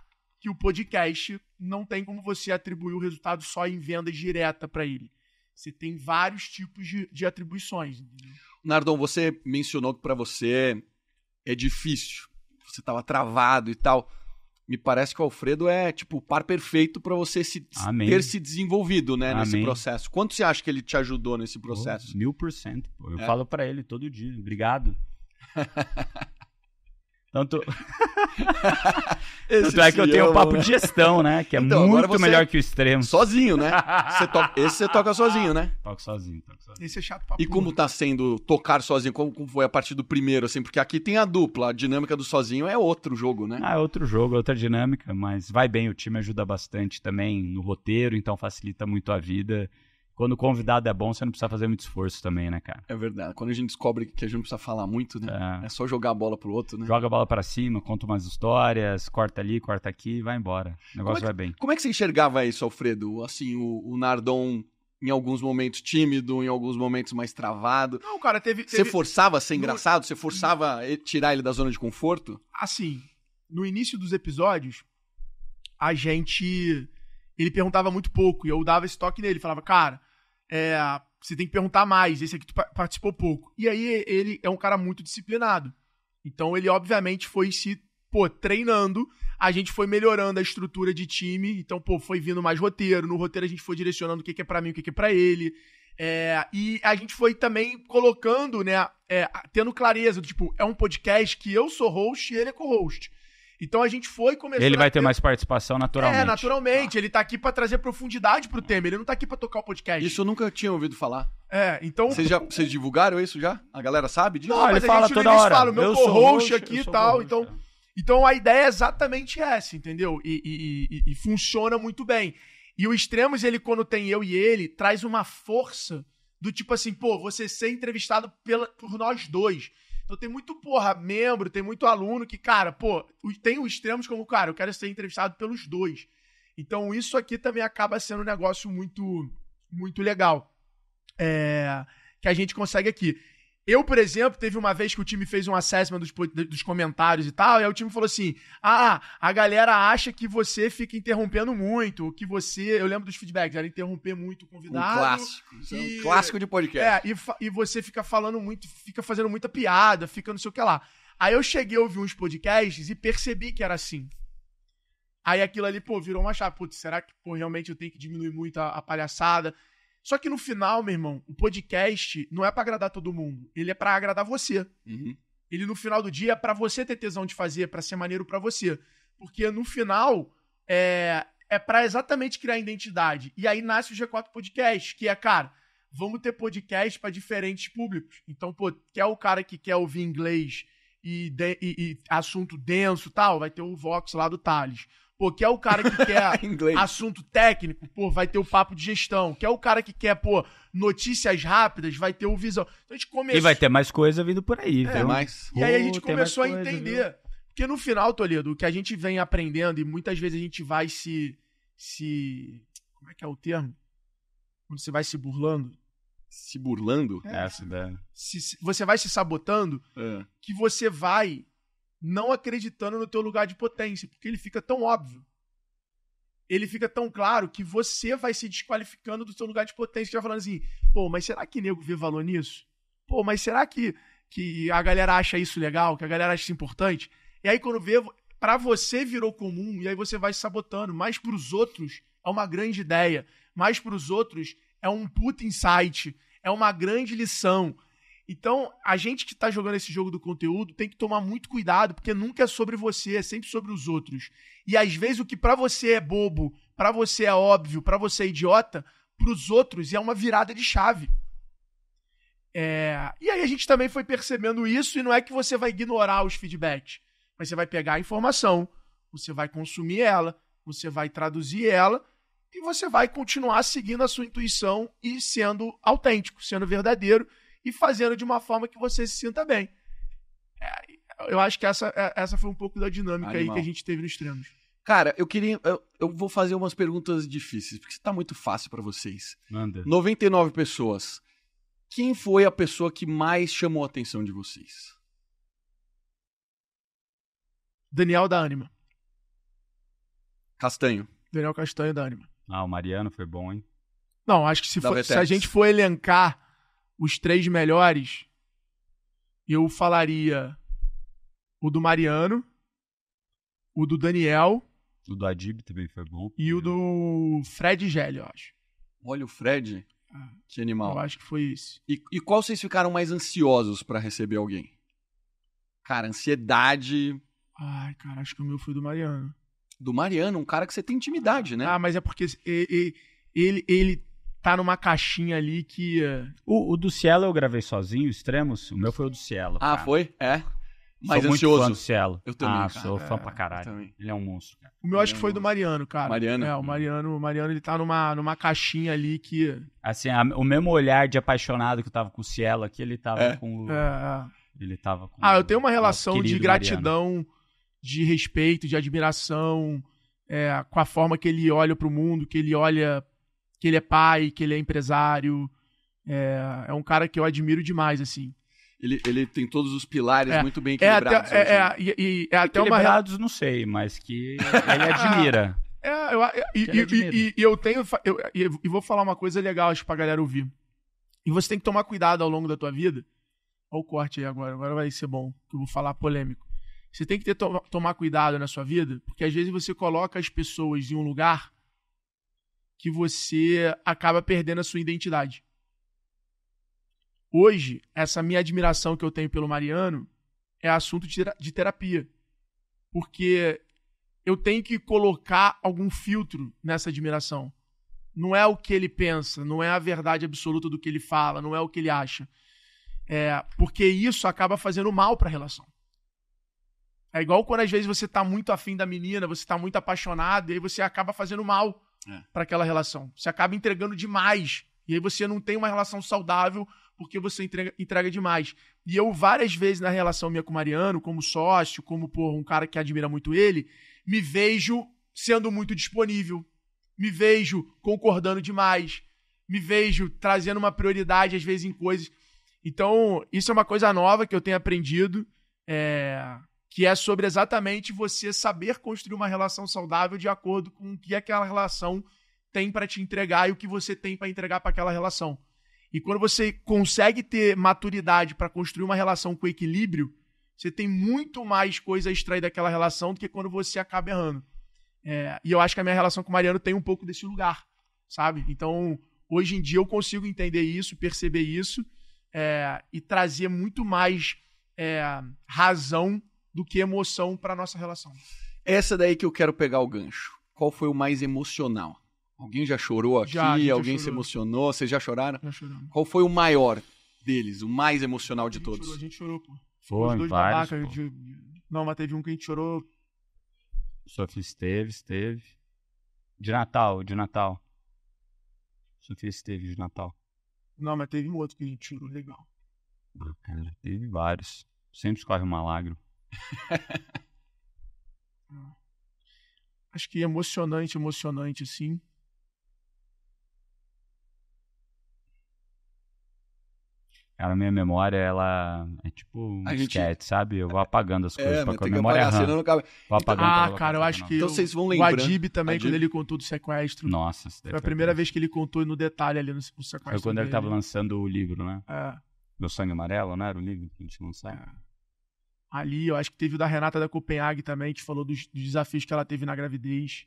Speaker 1: que o podcast não tem como você atribuir o resultado só em venda direta para ele. Você tem vários tipos de, de atribuições.
Speaker 2: Nardon, você mencionou que para você é difícil, você estava travado e tal. Me parece que o Alfredo é tipo o par perfeito para você se, Amém. ter se desenvolvido né, nesse processo. Quanto você acha que ele te ajudou nesse processo? mil por cento. Eu é. falo para ele todo dia, obrigado. Tanto...
Speaker 3: Tanto é que eu tenho o um papo de gestão, né? Que é então, muito melhor que o extremo. Sozinho, né?
Speaker 2: Você toca... Esse você toca sozinho, né? Toco sozinho, toco sozinho. Esse é chato papo. E como tá sendo tocar sozinho? Como, como foi a partir do primeiro, assim? Porque aqui tem a dupla, a dinâmica do sozinho é outro jogo, né?
Speaker 3: Ah, é outro jogo, é outra dinâmica, mas vai bem, o time ajuda bastante também no roteiro, então facilita muito a vida quando o convidado é bom, você não precisa fazer muito esforço também, né, cara?
Speaker 2: É verdade. Quando a gente descobre que a gente não precisa falar muito, né? É, é só jogar a bola pro outro,
Speaker 3: né? Joga a bola para cima, conta umas histórias, corta ali, corta aqui e vai embora. O negócio é que, vai bem.
Speaker 2: Como é que você enxergava isso, Alfredo? Assim, o, o Nardon em alguns momentos tímido, em alguns momentos mais travado. Não,
Speaker 1: cara, teve. teve... Você forçava
Speaker 2: a ser engraçado? No... Você forçava tirar ele da zona de conforto?
Speaker 1: Assim, no início dos episódios, a gente. Ele perguntava muito pouco e eu dava esse toque nele. Falava, cara, é, você tem que perguntar mais, esse aqui tu participou pouco. E aí ele é um cara muito disciplinado. Então ele obviamente foi se, pô, treinando, a gente foi melhorando a estrutura de time, então, pô, foi vindo mais roteiro, no roteiro a gente foi direcionando o que, que é para mim, o que, que é para ele. É, e a gente foi também colocando, né, é, tendo clareza, tipo, é um podcast que eu sou host e ele é co-host. Então a gente foi começar. Ele vai
Speaker 3: ter mais participação naturalmente. É,
Speaker 1: naturalmente. Ah. Ele tá aqui para trazer profundidade pro tema. Ele não tá aqui para tocar o podcast. Isso eu nunca tinha ouvido falar.
Speaker 2: É, então. Vocês já vocês divulgaram isso já? A galera sabe disso? Não, não ele fala toda hora. Fala, meu co-host aqui
Speaker 1: e tal. então, é. então a ideia é exatamente essa, entendeu? E, e, e, e funciona muito bem. E o Extremos, ele, quando tem eu e ele, traz uma força do tipo assim, pô, você ser entrevistado pela, por nós dois. Então tem muito, porra, membro, tem muito aluno que, cara, pô, tem os extremos como, cara, eu quero ser entrevistado pelos dois. Então isso aqui também acaba sendo um negócio muito, muito legal. É, que a gente consegue aqui. Eu, por exemplo, teve uma vez que o time fez um assessment dos, dos comentários e tal, e aí o time falou assim: ah, a galera acha que você fica interrompendo muito, que você. Eu lembro dos feedbacks, era interromper muito o convidado. É um clássico.
Speaker 4: e, um clássico de podcast.
Speaker 1: É, e, e você fica falando muito, fica fazendo muita piada, fica não sei o que lá. Aí eu cheguei a ouvir uns podcasts e percebi que era assim. Aí aquilo ali, pô, virou uma chave. Putz, será que, pô, realmente eu tenho que diminuir muito a, a palhaçada? Só que no final, meu irmão, o podcast não é para agradar todo mundo. Ele é para agradar você. Uhum. Ele, no final do dia, é pra você ter tesão de fazer, para ser maneiro para você. Porque no final, é, é para exatamente criar identidade. E aí nasce o G4 Podcast, que é, cara, vamos ter podcast para diferentes públicos. Então, pô, quer o cara que quer ouvir inglês e, de, e, e assunto denso tal, vai ter o Vox lá do Thales. Pô, que é o cara que quer assunto técnico, pô, vai ter o papo de gestão. Que é o cara que quer, pô, notícias rápidas, vai ter o visão. Então a gente começou. E vai
Speaker 3: ter mais coisa vindo por aí, é, viu? Mais. E aí a gente começou
Speaker 1: a entender. Viu? Porque no final, Toledo, o que a gente vem aprendendo, e muitas vezes a gente vai se. se. Como é que é o termo? Quando você vai se burlando
Speaker 2: se burlando. É. Essa ideia.
Speaker 1: Se, se, você vai se sabotando, é. que você vai não acreditando no teu lugar de potência, porque ele fica tão óbvio. Ele fica tão claro que você vai se desqualificando do seu lugar de potência, já falando assim: "Pô, mas será que nego vê valor nisso? Pô, mas será que que a galera acha isso legal, que a galera acha isso importante?" E aí quando vê, para você virou comum e aí você vai se sabotando, mas para os outros é uma grande ideia, mas para os outros é um puta insight, é uma grande lição, então, a gente que está jogando esse jogo do conteúdo tem que tomar muito cuidado, porque nunca é sobre você, é sempre sobre os outros. E às vezes o que para você é bobo, para você é óbvio, para você é idiota, para os outros é uma virada de chave. É... E aí a gente também foi percebendo isso, e não é que você vai ignorar os feedbacks, mas você vai pegar a informação, você vai consumir ela, você vai traduzir ela e você vai continuar seguindo a sua intuição e sendo autêntico, sendo verdadeiro e fazendo de uma forma que você se sinta bem. É, eu acho que essa, é, essa foi um pouco da dinâmica Animal. aí que a gente teve nos treinos.
Speaker 2: Cara, eu queria. Eu, eu, vou fazer umas perguntas difíceis, porque tá muito fácil para vocês. Manda. 99 pessoas. Quem foi a pessoa que mais chamou a atenção de vocês? Daniel da Anima. Castanho.
Speaker 1: Daniel Castanho da Anima.
Speaker 3: Ah, o Mariano foi bom, hein? Não, acho que se, for, se a gente
Speaker 1: for elencar os três melhores, eu falaria o do Mariano, o do Daniel.
Speaker 2: O do Adib também foi bom.
Speaker 1: E o do Fred Gelli, eu acho.
Speaker 2: Olha o Fred. Ah, que animal. Eu acho que foi isso. E, e qual vocês ficaram mais ansiosos para receber alguém? Cara, ansiedade. Ai, cara, acho que o meu
Speaker 1: foi do Mariano.
Speaker 2: Do Mariano, um cara que você tem intimidade, né? Ah,
Speaker 1: mas é porque ele, ele, ele tá numa caixinha ali que. Eh,
Speaker 3: o, o do Cielo eu gravei sozinho, Extremos. O meu foi o do Cielo. Ah, foi? É. Mas sou ansioso. Muito fã do Cielo. Eu também. Ah, cara. sou fã é, pra caralho. Ele é um monstro, cara.
Speaker 1: O meu acho que foi do Mariano, cara. Mariano? É, o
Speaker 3: Mariano, o Mariano ele tá numa, numa caixinha ali que. Assim, a, o mesmo olhar de apaixonado que eu tava com o Cielo aqui, ele tava é. com o. É, é. Ele tava com Ah, eu tenho uma relação de gratidão,
Speaker 1: Mariano. de respeito, de admiração, é, com a forma que ele olha pro mundo, que ele olha que ele é pai, que ele é empresário. É, é um
Speaker 2: cara que eu admiro demais, assim. Ele, ele tem todos os pilares é, muito bem é equilibrados. É até,
Speaker 1: hoje, né? É, e, e, é até equilibrados, uma...
Speaker 2: não sei, mas que ele admira.
Speaker 1: É, eu, eu e, e, e, eu tenho. Eu, e vou falar uma coisa legal, acho, pra galera ouvir. E você tem que tomar cuidado ao longo da tua vida. Olha o corte aí agora, agora vai ser bom, que eu vou falar polêmico. Você tem que ter, to tomar cuidado na sua vida, porque às vezes você coloca as pessoas em um lugar que você acaba perdendo a sua identidade. Hoje, essa minha admiração que eu tenho pelo Mariano é assunto de terapia. Porque eu tenho que colocar algum filtro nessa admiração. Não é o que ele pensa, não é a verdade absoluta do que ele fala, não é o que ele acha. É, porque isso acaba fazendo mal para a relação. É igual quando às vezes você está muito afim da menina, você está muito apaixonado, e aí você acaba fazendo mal é. para aquela relação. Você acaba entregando demais. E aí você não tem uma relação saudável porque você entrega, entrega demais. E eu, várias vezes na relação minha com o Mariano, como sócio, como porra, um cara que admira muito ele, me vejo sendo muito disponível, me vejo concordando demais, me vejo trazendo uma prioridade, às vezes, em coisas. Então, isso é uma coisa nova que eu tenho aprendido. É que é sobre exatamente você saber construir uma relação saudável de acordo com o que aquela relação tem para te entregar e o que você tem para entregar para aquela relação. E quando você consegue ter maturidade para construir uma relação com equilíbrio, você tem muito mais coisa a extrair daquela relação do que quando você acaba errando. É, e eu acho que a minha relação com o Mariano tem um pouco desse lugar, sabe? Então, hoje em dia eu consigo entender isso, perceber isso é, e trazer muito mais é, razão do que
Speaker 2: emoção para
Speaker 1: nossa relação.
Speaker 2: Essa daí que eu quero pegar o gancho. Qual foi o mais emocional? Alguém já chorou aqui? Já, alguém se emocionou? Vocês já choraram? Já choramos. Qual foi o maior deles, o mais emocional de todos? a gente chorou, pô. Foi, dois vários.
Speaker 1: Babaca, Não, mas teve um que a gente chorou.
Speaker 3: Sofia esteve, esteve. De Natal, de Natal. Sofia esteve de Natal.
Speaker 1: Não, mas teve um outro que a gente chorou legal.
Speaker 3: Ah, cara, teve vários. Sempre escorre um malagro.
Speaker 1: Acho que emocionante, emocionante, sim.
Speaker 3: Cara, minha memória, ela é tipo um a gente... sabe? Eu vou é, apagando as coisas, é, que a
Speaker 1: memória apagar, Não cabe... Vou então, apagando ah, cara, cara eu acho que então, vocês vão o Adib também, Adib... quando ele contou do sequestro.
Speaker 3: Nossa, Foi a primeira
Speaker 1: vez que ele contou no detalhe ali no sequestro Foi quando dele. ele tava
Speaker 3: lançando o livro, né? É. Meu Sangue Amarelo, não né? era o livro que a gente lançava? É
Speaker 1: ali. Eu acho que teve o da Renata da Copenhague também, que falou dos, dos desafios que ela teve na gravidez.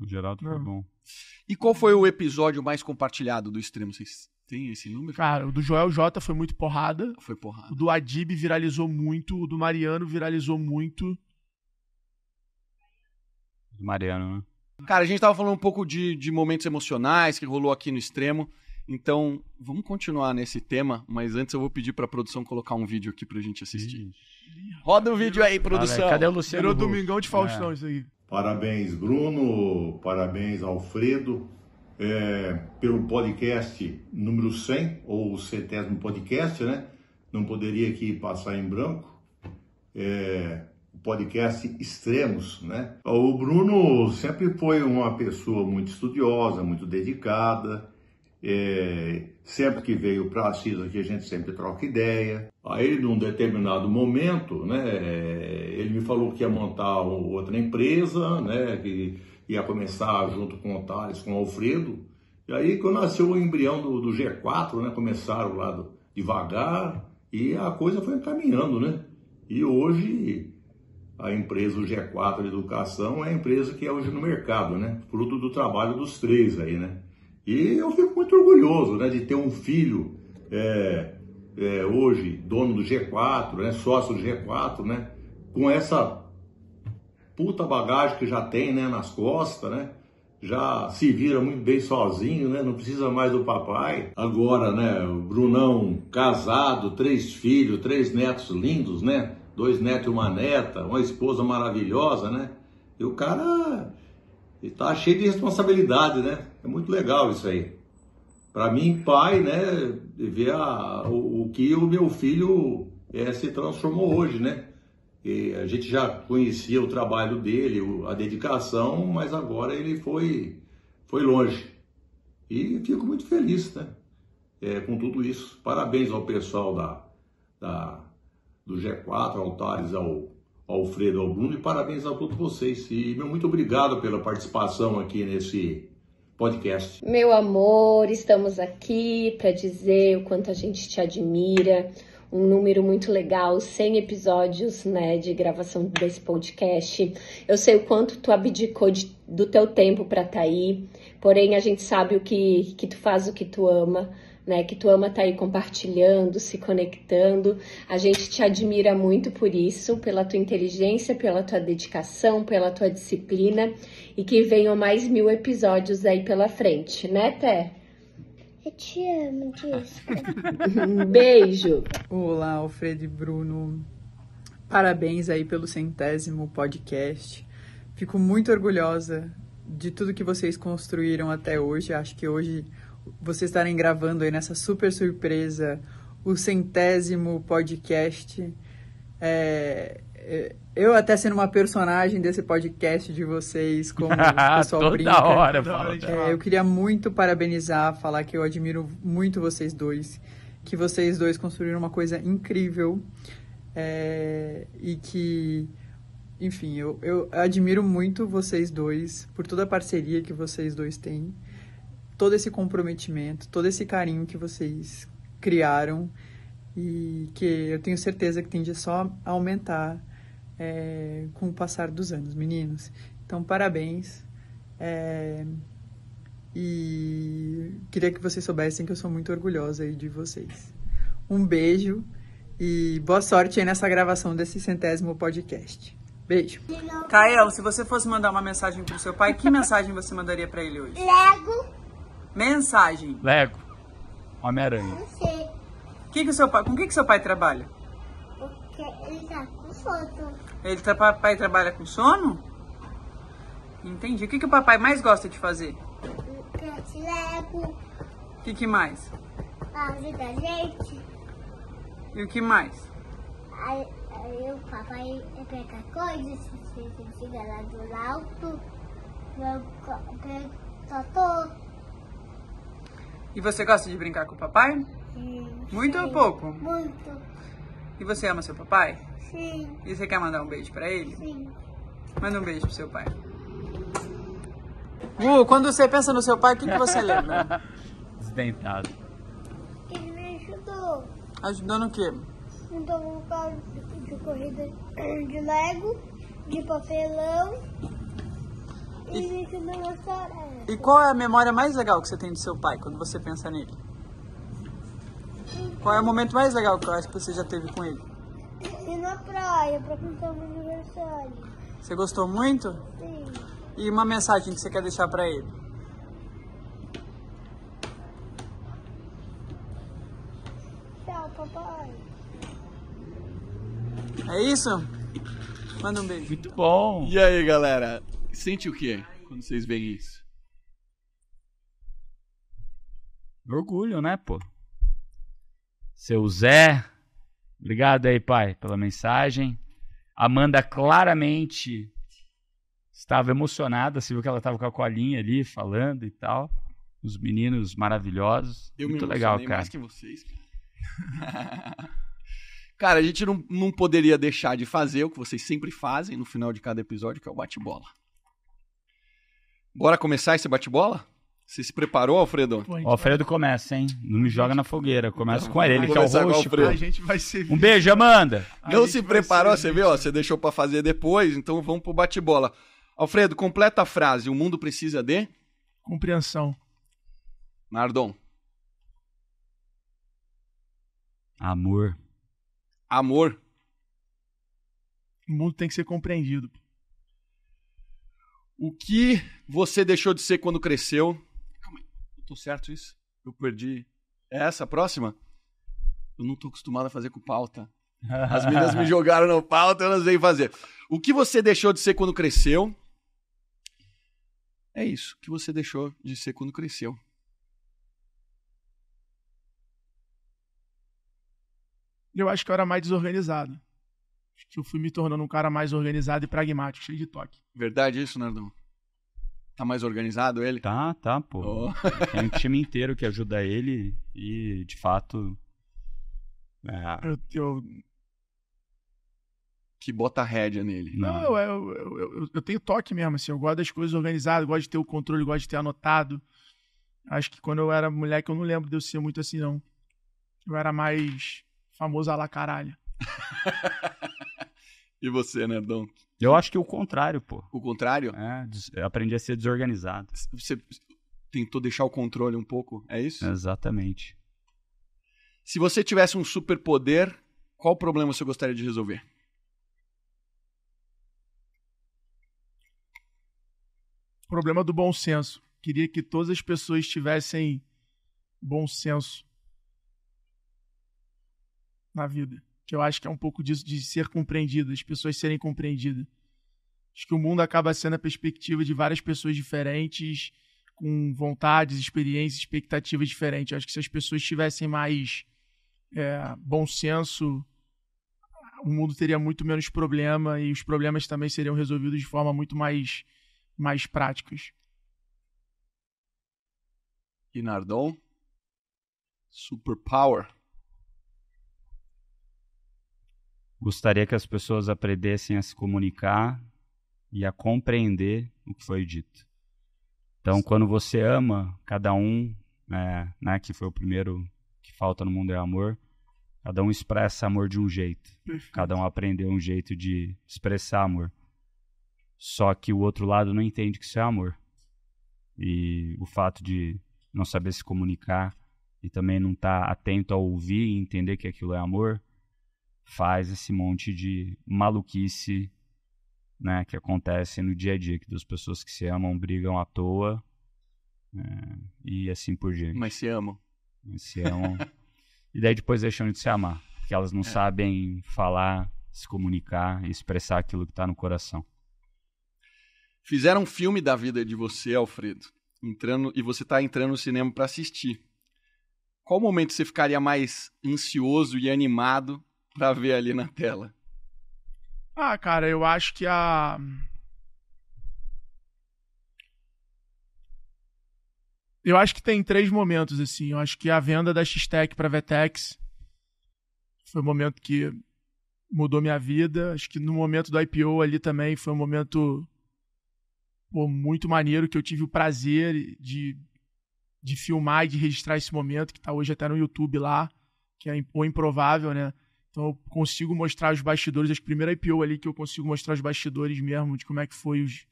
Speaker 5: O Geraldo foi hum. bom.
Speaker 2: E qual foi o episódio mais compartilhado do extremo? Vocês têm esse número?
Speaker 1: Cara, o do Joel J foi muito porrada. Foi porrada. O do Adib viralizou muito. O do Mariano viralizou muito.
Speaker 3: Do Mariano, né?
Speaker 2: Cara, a gente tava falando um pouco de, de momentos emocionais que rolou aqui no extremo. Então, vamos continuar nesse tema, mas antes eu vou pedir para a produção colocar um vídeo aqui para a gente assistir. Roda o um vídeo aí, produção. cadê o Luciano? Virou Domingão de Faustão é. isso aí.
Speaker 5: Parabéns, Bruno. Parabéns, Alfredo, é, pelo podcast número 100, ou centésimo podcast, né? Não poderia aqui passar em branco. É, podcast Extremos, né? O Bruno sempre foi uma pessoa muito estudiosa, muito dedicada, é, sempre que veio para Assis aqui a gente sempre troca ideia. Aí num determinado momento, né, ele me falou que ia montar outra empresa, né, que ia começar junto com o Thales, com o Alfredo. E aí quando nasceu o embrião do, do G4, né, começaram lá do, devagar e a coisa foi encaminhando, né? E hoje a empresa G4 Educação é a empresa que é hoje no mercado, né? Fruto do trabalho dos três aí, né? E eu fico muito orgulhoso né, de ter um filho é, é, hoje dono do G4, né, sócio do G4, né, com essa puta bagagem que já tem né, nas costas, né? já se vira muito bem sozinho, né? Não precisa mais do papai. Agora, né, o Brunão casado, três filhos, três netos lindos, né? Dois netos e uma neta, uma esposa maravilhosa, né? E o cara está cheio de responsabilidade, né? É muito legal isso aí. Para mim, pai, né, ver a, o, o, que o meu filho é, se transformou hoje, né? E a gente já conhecia o trabalho dele, a dedicação, mas agora ele foi, foi longe. E fico muito feliz, né? É, com tudo isso. Parabéns ao pessoal da, da, do G4, ao Thales ao Alfredo, ao Bruno, e parabéns a todos vocês. E meu muito obrigado pela participação aqui nesse podcast.
Speaker 4: Meu amor, estamos aqui para dizer o quanto a gente te admira. Um número muito legal, 100 episódios, né, de gravação desse podcast. Eu sei o quanto tu abdicou de, do teu tempo para estar tá aí, porém a gente sabe o que que tu faz, o que tu ama né, que tu ama estar tá aí compartilhando, se conectando. A gente te admira muito por isso, pela tua inteligência, pela tua dedicação, pela tua disciplina e que venham mais mil episódios aí pela frente, né, Té? Eu te amo, disso. um beijo. Olá, Alfredo e Bruno. Parabéns aí pelo centésimo podcast. Fico muito orgulhosa de tudo que vocês construíram até hoje. Acho que hoje vocês estarem gravando aí nessa super surpresa o centésimo podcast. É, é, eu até sendo uma personagem desse podcast de vocês, como o ah, pessoal Toda brinca. Hora, né? É, eu queria muito parabenizar, falar que eu admiro muito vocês dois, que vocês dois construíram uma coisa incrível é, e que, enfim, eu, eu admiro muito vocês dois por toda a parceria que vocês dois têm todo esse comprometimento, todo esse carinho que vocês criaram e que eu tenho certeza que tende só a aumentar é, com o passar dos anos, meninos. Então, parabéns. É, e queria que vocês soubessem que eu sou muito orgulhosa aí de vocês. Um beijo e boa sorte aí nessa gravação desse centésimo podcast. Beijo. Caio, se você fosse mandar uma mensagem pro seu pai, que mensagem você mandaria para ele hoje? Lego. Mensagem. Lego. Homem-Aranha. Não sei. Que que o seu pai, com que, que seu pai trabalha? Porque ele tá com sono. Ele tá, papai trabalha com sono? Entendi. O que, que o papai mais gosta de fazer? Lego. O que, que mais? Ajuda a gente. E o que mais? Aí, aí o papai pega coisas, fica lá do alto, pega, pega, e você gosta de brincar com o papai? Sim. Muito sim. ou pouco? Muito. E você ama seu papai? Sim. E você quer mandar um beijo pra ele? Sim. Manda um beijo pro seu pai. Gu, quando você pensa no seu pai, o que, que você lembra? Desdentado. Ele me ajudou. Ajudou no quê? Montou um carro tipo de corrida de lego, de papelão e, e... me ajudou na chorar. E qual é a memória mais legal que você tem do seu pai quando você pensa nele? Qual é o momento mais legal que eu acho que você já teve com ele? E na praia, pra cantar o aniversário. Você gostou muito? Sim. E uma mensagem que você quer deixar pra ele? Tchau, papai. É isso? Manda um beijo.
Speaker 2: Muito bom. E aí, galera? Sente o quê quando vocês veem isso?
Speaker 3: Orgulho, né, pô? Seu Zé, obrigado aí, pai, pela mensagem. Amanda claramente estava emocionada, você viu que ela estava com a colinha ali falando e tal. Os meninos maravilhosos. Eu Muito me legal, cara. mais
Speaker 2: que vocês. cara, a gente não, não poderia deixar de fazer o que vocês sempre fazem no final de cada episódio, que é o bate-bola. Bora começar esse bate-bola? Você se preparou, Alfredo? Pô,
Speaker 3: Alfredo vai... começa, hein? Não me joga na fogueira. Começa com ele, ele que é o host. A gente vai ser Um beijo, Amanda.
Speaker 2: A não se preparou, você viu? você deixou para fazer depois, então vamos pro bate-bola. Alfredo, completa a frase. O mundo precisa de
Speaker 1: compreensão.
Speaker 2: Nardon. Amor. Amor.
Speaker 1: O mundo tem que ser compreendido.
Speaker 2: O que você deixou de ser quando cresceu? Tô certo isso? Eu perdi. É essa a próxima? Eu não tô acostumado a fazer com pauta. As meninas me jogaram no pauta, elas veio fazer. O que você deixou de ser quando cresceu? É isso que você deixou de ser quando cresceu.
Speaker 1: Eu acho que eu era mais desorganizado. Acho que eu fui me tornando um cara mais organizado e pragmático, cheio de toque.
Speaker 2: Verdade isso, Nardão? Tá mais organizado ele? Tá, tá,
Speaker 3: pô. Oh. Tem um time inteiro que ajuda ele e, de fato.
Speaker 2: É... Eu, eu... Que bota rédea nele. Não,
Speaker 1: eu, eu, eu, tenho toque mesmo, assim. Eu gosto das coisas organizadas, gosto de ter o controle, gosto de ter anotado. Acho que quando eu era moleque, eu não lembro de eu ser muito assim, não. Eu era mais famoso a la caralho.
Speaker 2: e você, né, Dom? Eu acho que é o contrário, pô. O contrário? É, aprendi a ser desorganizado. Você tentou deixar o controle um pouco, é isso? Exatamente. Se você tivesse um superpoder, qual problema você gostaria de resolver?
Speaker 1: Problema do bom senso. Queria que todas as pessoas tivessem bom senso na vida que eu acho que é um pouco disso de ser compreendido, as pessoas serem compreendidas. Acho que o mundo acaba sendo a perspectiva de várias pessoas diferentes, com vontades, experiências, expectativas diferentes. acho que se as pessoas tivessem mais é, bom senso, o mundo teria muito menos problema e os problemas também seriam resolvidos de forma muito mais, mais práticas.
Speaker 2: E Nardon? Superpower.
Speaker 3: Gostaria que as pessoas aprendessem a se comunicar e a compreender o que foi dito. Então, quando você ama cada um, é, né, que foi o primeiro que falta no mundo é amor, cada um expressa amor de um jeito. Perfeito. Cada um aprendeu um jeito de expressar amor. Só que o outro lado não entende que isso é amor. E o fato de não saber se comunicar e também não estar tá atento a ouvir e entender que aquilo é amor, faz esse monte de maluquice né, que acontece no dia a dia, que duas pessoas que se amam brigam à toa né, e assim por diante. Mas se amam. Mas se amam. e daí depois deixam de se amar, porque elas não é. sabem falar, se comunicar e expressar aquilo que está no coração.
Speaker 2: Fizeram um filme da vida de você, Alfredo, entrando e você está entrando no cinema para assistir. Qual momento você ficaria mais ansioso e animado para ver ali na tela?
Speaker 1: Ah, cara, eu acho que a Eu acho que tem três momentos assim. Eu acho que a venda da X-Tech para Vetex foi um momento que mudou minha vida. Acho que no momento do IPO ali também foi um momento pô, muito maneiro que eu tive o prazer de, de filmar e de registrar esse momento que está hoje até no YouTube lá, que é o improvável, né? Então eu consigo mostrar os bastidores, as primeiras IPO ali que eu consigo mostrar os bastidores mesmo, de como é que foi os,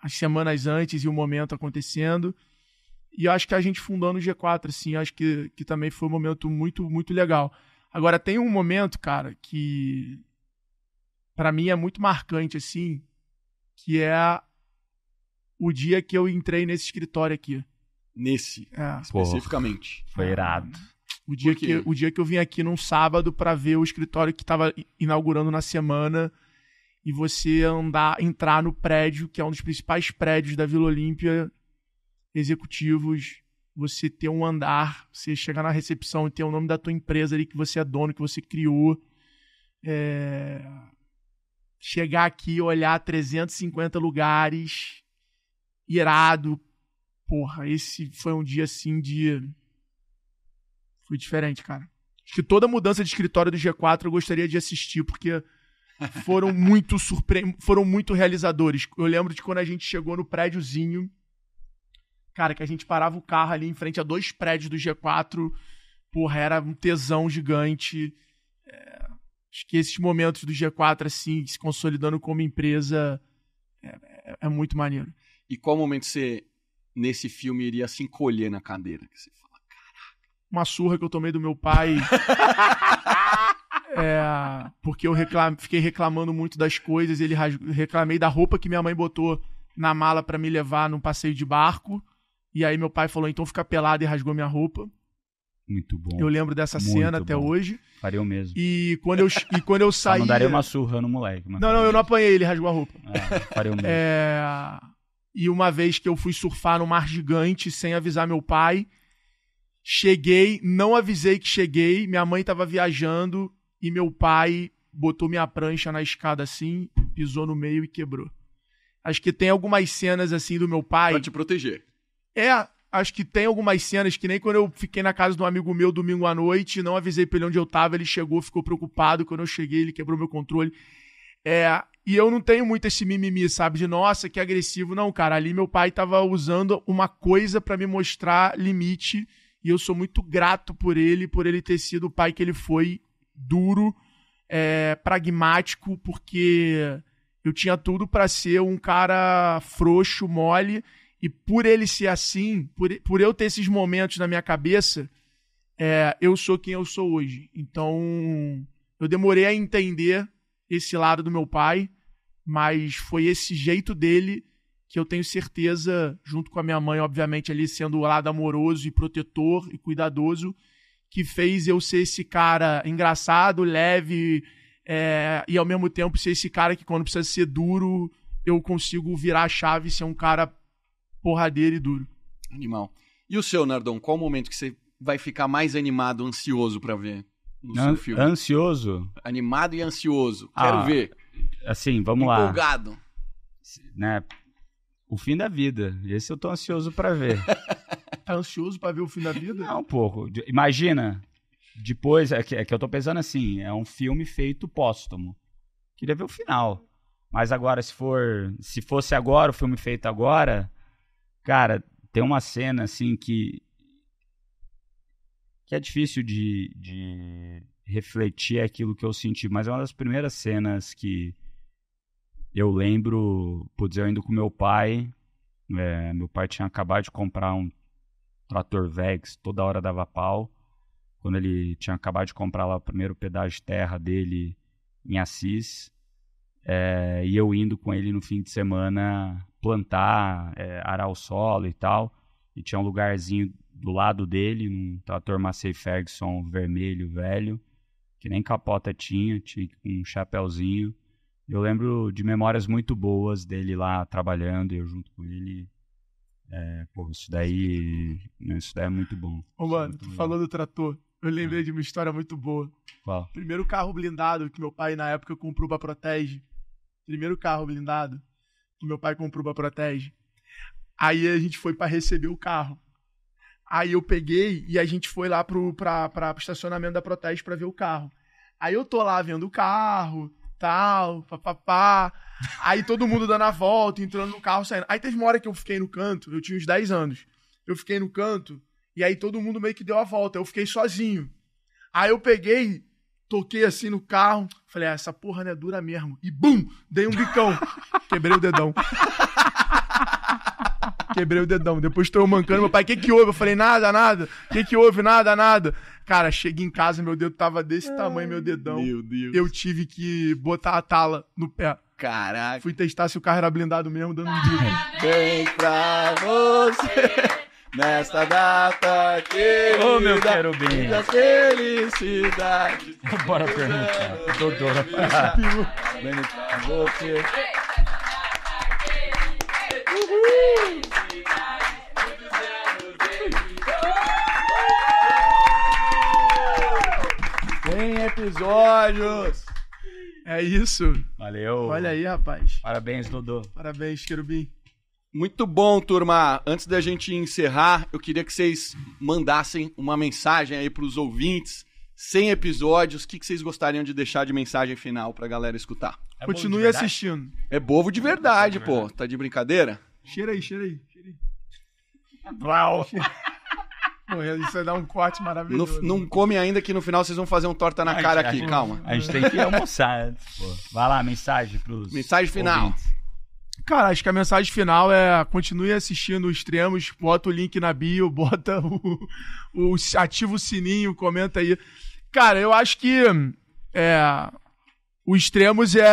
Speaker 1: as semanas antes e o momento acontecendo. E acho que a gente fundando o G4, assim, acho que, que também foi um momento muito, muito legal. Agora, tem um momento, cara, que para mim é muito marcante, assim, que é o dia que eu entrei nesse escritório aqui.
Speaker 2: Nesse, é. especificamente. foi irado. É.
Speaker 1: O dia, que, o dia que eu vim aqui num sábado para ver o escritório que estava inaugurando na semana e você andar, entrar no prédio, que é um dos principais prédios da Vila Olímpia, executivos, você ter um andar, você chegar na recepção e ter o nome da tua empresa ali que você é dono, que você criou. É... Chegar aqui, olhar 350 lugares, irado. Porra, esse foi um dia assim de foi diferente, cara. Acho que toda mudança de escritório do G4 eu gostaria de assistir, porque foram muito surpre... foram muito realizadores. Eu lembro de quando a gente chegou no prédiozinho, cara, que a gente parava o carro ali em frente a dois prédios do G4, porra, era um tesão gigante. É... Acho que esses momentos do G4, assim, se consolidando como empresa, é, é, é muito maneiro.
Speaker 2: E qual momento você, nesse filme, iria se encolher na cadeira que você fala?
Speaker 1: uma surra que eu tomei do meu pai. é, porque eu reclam, fiquei reclamando muito das coisas. Ele reclamei da roupa que minha mãe botou na mala para me levar num passeio de barco. E aí meu pai falou: então fica pelado e rasgou minha roupa.
Speaker 5: Muito bom. Eu lembro dessa muito cena bom. até
Speaker 1: hoje. Faria o mesmo. E quando eu, e quando eu saí. não daria uma
Speaker 3: surra no moleque. Não, não,
Speaker 1: eu não apanhei, ele rasgou a roupa. É, faria o mesmo. É... E uma vez que eu fui surfar no mar gigante sem avisar meu pai, Cheguei, não avisei que cheguei, minha mãe tava viajando e meu pai botou minha prancha na escada assim, pisou no meio e quebrou. Acho que tem algumas cenas assim do meu pai. Pra te proteger. É, acho que tem algumas cenas que nem quando eu fiquei na casa de um amigo meu domingo à noite, não avisei pra ele onde eu tava, ele chegou, ficou preocupado. Quando eu cheguei, ele quebrou meu controle. É, e eu não tenho muito esse mimimi, sabe? De nossa, que agressivo. Não, cara, ali meu pai tava usando uma coisa para me mostrar limite e eu sou muito grato por ele, por ele ter sido o pai que ele foi, duro, é, pragmático, porque eu tinha tudo para ser um cara frouxo, mole, e por ele ser assim, por, por eu ter esses momentos na minha cabeça, é, eu sou quem eu sou hoje. Então, eu demorei a entender esse lado do meu pai, mas foi esse jeito dele que eu tenho certeza, junto com a minha mãe, obviamente, ali sendo o lado amoroso e protetor e cuidadoso, que fez eu ser esse cara engraçado, leve é, e ao mesmo tempo ser esse cara que quando precisa ser duro, eu consigo virar a chave e ser um cara porradeiro e duro.
Speaker 2: Animal. E o seu, Nardon, qual o momento que você vai ficar mais animado, ansioso para ver no An seu filme? Ansioso? Animado e ansioso. Ah, Quero ah, ver.
Speaker 3: Assim, vamos Empolgado. lá. Empolgado. Né, o fim da vida. Esse eu tô ansioso para ver. tá ansioso para ver o fim da vida? Não, um pouco. Imagina, depois, é que, é que eu tô pensando assim, é um filme feito póstumo. Queria ver o final. Mas agora, se for. Se fosse agora o filme feito agora, cara, tem uma cena assim que. que é difícil de, de refletir aquilo que eu senti, mas é uma das primeiras cenas que eu lembro, putz, eu indo com meu pai. É, meu pai tinha acabado de comprar um trator Vex, toda hora dava pau. Quando ele tinha acabado de comprar lá o primeiro pedaço de terra dele em Assis. É, e eu indo com ele no fim de semana plantar, é, arar o solo e tal. E tinha um lugarzinho do lado dele, um trator Massey Ferguson vermelho, velho, que nem capota tinha, tinha um chapéuzinho. Eu lembro de memórias muito boas dele lá trabalhando, eu junto com ele. É, pô, isso daí, né, isso daí é muito bom. Ô, mano, é tu falou
Speaker 1: do trator. Eu lembrei é. de uma história muito boa. Qual? Primeiro carro blindado que meu pai, na época, comprou pra Protege. Primeiro carro blindado que meu pai comprou pra Protege. Aí a gente foi para receber o carro. Aí eu peguei e a gente foi lá pro, pra, pra, pro estacionamento da Protege pra ver o carro. Aí eu tô lá vendo o carro tal, papapá. Aí todo mundo dando a volta, entrando no carro, saindo. Aí teve uma hora que eu fiquei no canto, eu tinha uns 10 anos. Eu fiquei no canto, e aí todo mundo meio que deu a volta. Eu fiquei sozinho. Aí eu peguei, toquei assim no carro, falei, ah, essa porra não é dura mesmo. E bum! Dei um bicão. Quebrei o dedão. Quebrei o dedão. Depois estou mancando, meu pai, o que que houve? Eu falei, nada, nada. O que que houve? Nada, nada. Cara, cheguei em casa, meu dedo tava desse Ai, tamanho, meu dedão. Meu Deus. Eu tive que botar a tala no pé. Caraca. Fui testar se o carro era blindado mesmo, dando um drible.
Speaker 2: Bem pra você. Nesta data que Ô, oh, meu querubim. Da felicidade.
Speaker 3: Bora perguntar. pra
Speaker 2: né? Você.
Speaker 3: Uhul.
Speaker 2: episódios. É isso. Valeu. Olha aí, rapaz. Parabéns, Dodô. Parabéns, Querubim. Muito bom, turma. Antes da gente encerrar, eu queria que vocês mandassem uma mensagem aí para os ouvintes. 100 episódios, o que, vocês gostariam de deixar de mensagem final pra galera escutar? É Continue assistindo. É bovo de verdade, é de verdade pô. Tá de brincadeira? Cheira aí, cheira aí. Cheira aí. Uau. Cheira. Isso vai dar um corte maravilhoso. No, não come ainda que no final vocês vão fazer um torta na cara aqui, calma. A gente tem que
Speaker 3: almoçar antes, pô. Vai lá, mensagem pros. Mensagem final. Ouvintes.
Speaker 1: Cara, acho que a mensagem final é continue assistindo os extremos, bota o link na bio, bota o, o ativa o sininho, comenta aí. Cara, eu acho que é, o extremos é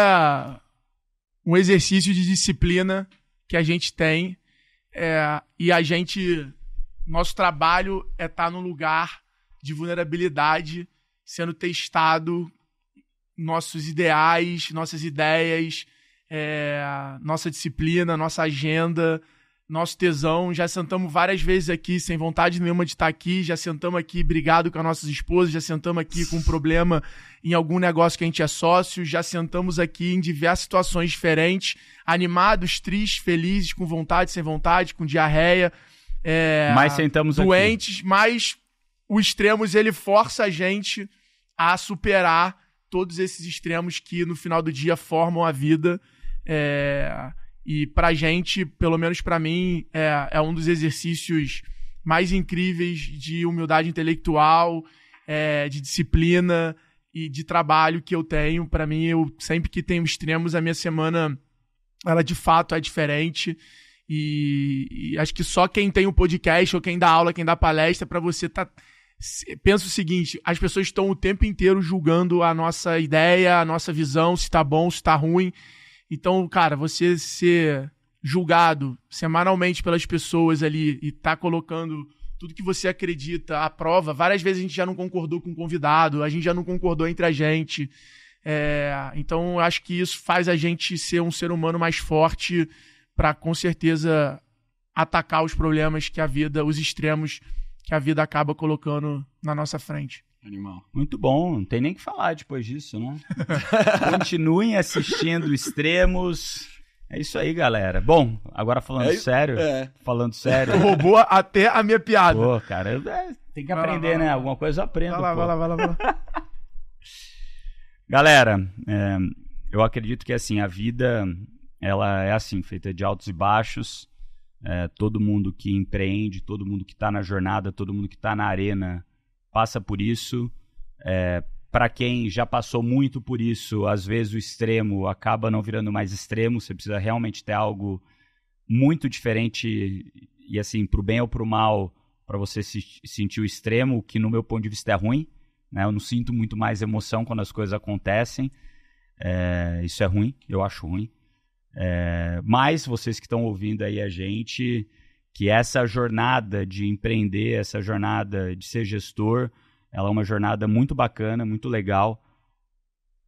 Speaker 1: um exercício de disciplina que a gente tem é, e a gente nosso trabalho é estar tá num lugar de vulnerabilidade, sendo testado nossos ideais, nossas ideias, é, nossa disciplina, nossa agenda, nosso tesão. Já sentamos várias vezes aqui, sem vontade nenhuma de estar tá aqui. Já sentamos aqui brigado com as nossas esposas. Já sentamos aqui com um problema em algum negócio que a gente é sócio. Já sentamos aqui em diversas situações diferentes, animados, tristes, felizes, com vontade, sem vontade, com diarreia é, mais sentamos doentes, aqui. mas o extremos ele força a gente a superar todos esses extremos que no final do dia formam a vida. É, e pra gente, pelo menos para mim, é, é, um dos exercícios mais incríveis de humildade intelectual, é, de disciplina e de trabalho que eu tenho. Para mim, eu sempre que tenho extremos, a minha semana ela de fato é diferente. E, e, acho que só quem tem o um podcast ou quem dá aula, quem dá palestra, para você tá. Pensa o seguinte: as pessoas estão o tempo inteiro julgando a nossa ideia, a nossa visão, se tá bom, se tá ruim. Então, cara, você ser julgado semanalmente pelas pessoas ali e tá colocando tudo que você acredita à prova, várias vezes a gente já não concordou com o convidado, a gente já não concordou entre a gente. É, então, acho que isso faz a gente ser um ser humano mais forte para com certeza atacar os problemas que a vida, os extremos que a vida acaba colocando na nossa frente.
Speaker 3: Animal. Muito bom, não tem nem que falar depois disso, né? Continuem assistindo Extremos. É isso aí, galera. Bom, agora falando é, sério, é. falando sério. Roubou até a minha piada. Pô, cara, é, tem que vai aprender, lá, né? Lá. Alguma coisa eu aprendo. Vai lá, vai lá, vai lá, vai lá. galera, eu acredito que assim, a vida ela é assim, feita de altos e baixos. É, todo mundo que empreende, todo mundo que está na jornada, todo mundo que está na arena passa por isso. É, para quem já passou muito por isso, às vezes o extremo acaba não virando mais extremo. Você precisa realmente ter algo muito diferente e assim, para o bem ou para o mal, para você se sentir o extremo, que no meu ponto de vista é ruim. Né? Eu não sinto muito mais emoção quando as coisas acontecem. É, isso é ruim, eu acho ruim. É, mas vocês que estão ouvindo aí a gente, que essa jornada de empreender, essa jornada de ser gestor, ela é uma jornada muito bacana, muito legal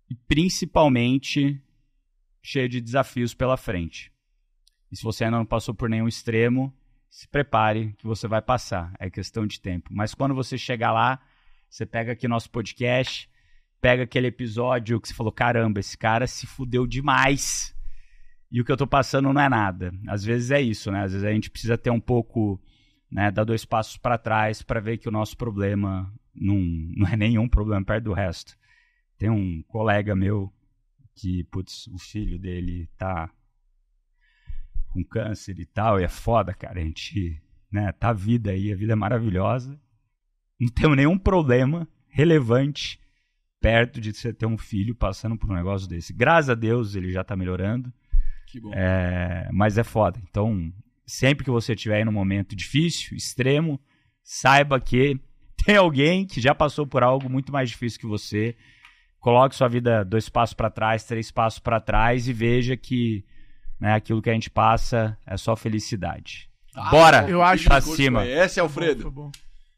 Speaker 3: e principalmente cheia de desafios pela frente. E se você ainda não passou por nenhum extremo, se prepare que você vai passar, é questão de tempo. Mas quando você chegar lá, você pega aqui nosso podcast, pega aquele episódio que você falou: caramba, esse cara se fudeu demais e o que eu estou passando não é nada. Às vezes é isso, né? Às vezes a gente precisa ter um pouco, né, dar dois passos para trás para ver que o nosso problema não, não é nenhum problema perto do resto. Tem um colega meu que, putz, o filho dele tá com câncer e tal, e é foda, cara. A gente, né, tá a vida aí, a vida é maravilhosa. Não temos nenhum problema relevante perto de você ter um filho passando por um negócio desse. Graças a Deus ele já tá melhorando. É, mas é foda. Então, sempre que você estiver em um momento difícil, extremo, saiba que tem alguém que já passou por algo muito mais difícil que você. Coloque sua vida dois passos para trás, três passos para trás e veja que né, aquilo que a gente passa é só felicidade. Ah, Bora! Eu acho pra cima. Esse Alfredo. Foi bom,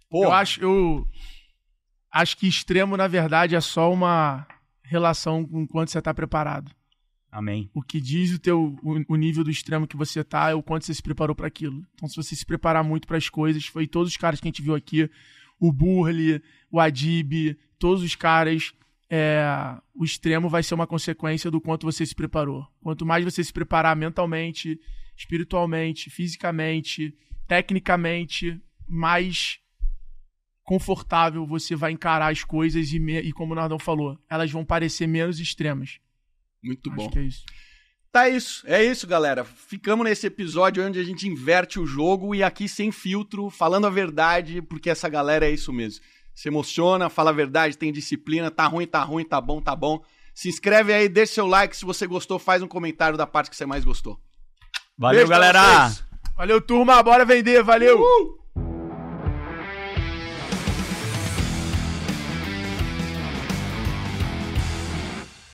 Speaker 1: foi bom. Eu acho, eu acho que extremo na verdade é só uma relação com quanto você está preparado. Amém. O que diz o teu o, o nível do extremo que você tá é o quanto você se preparou para aquilo. Então, se você se preparar muito para as coisas, foi todos os caras que a gente viu aqui, o Burley, o Adib, todos os caras, é, o extremo vai ser uma consequência do quanto você se preparou. Quanto mais você se preparar mentalmente, espiritualmente, fisicamente, tecnicamente, mais confortável você vai encarar as coisas e, e como o Nardão falou, elas vão parecer menos extremas. Muito bom. Acho que é isso.
Speaker 2: Tá é isso, é isso, galera. Ficamos nesse episódio onde a gente inverte o jogo e aqui sem filtro, falando a verdade, porque essa galera é isso mesmo. Se emociona, fala a verdade, tem disciplina, tá ruim, tá ruim, tá bom, tá bom. Se inscreve aí, deixa seu like se você gostou, faz um comentário da parte que você mais gostou.
Speaker 3: Valeu, Beijo galera.
Speaker 2: Valeu, turma, bora vender, valeu. Uhul.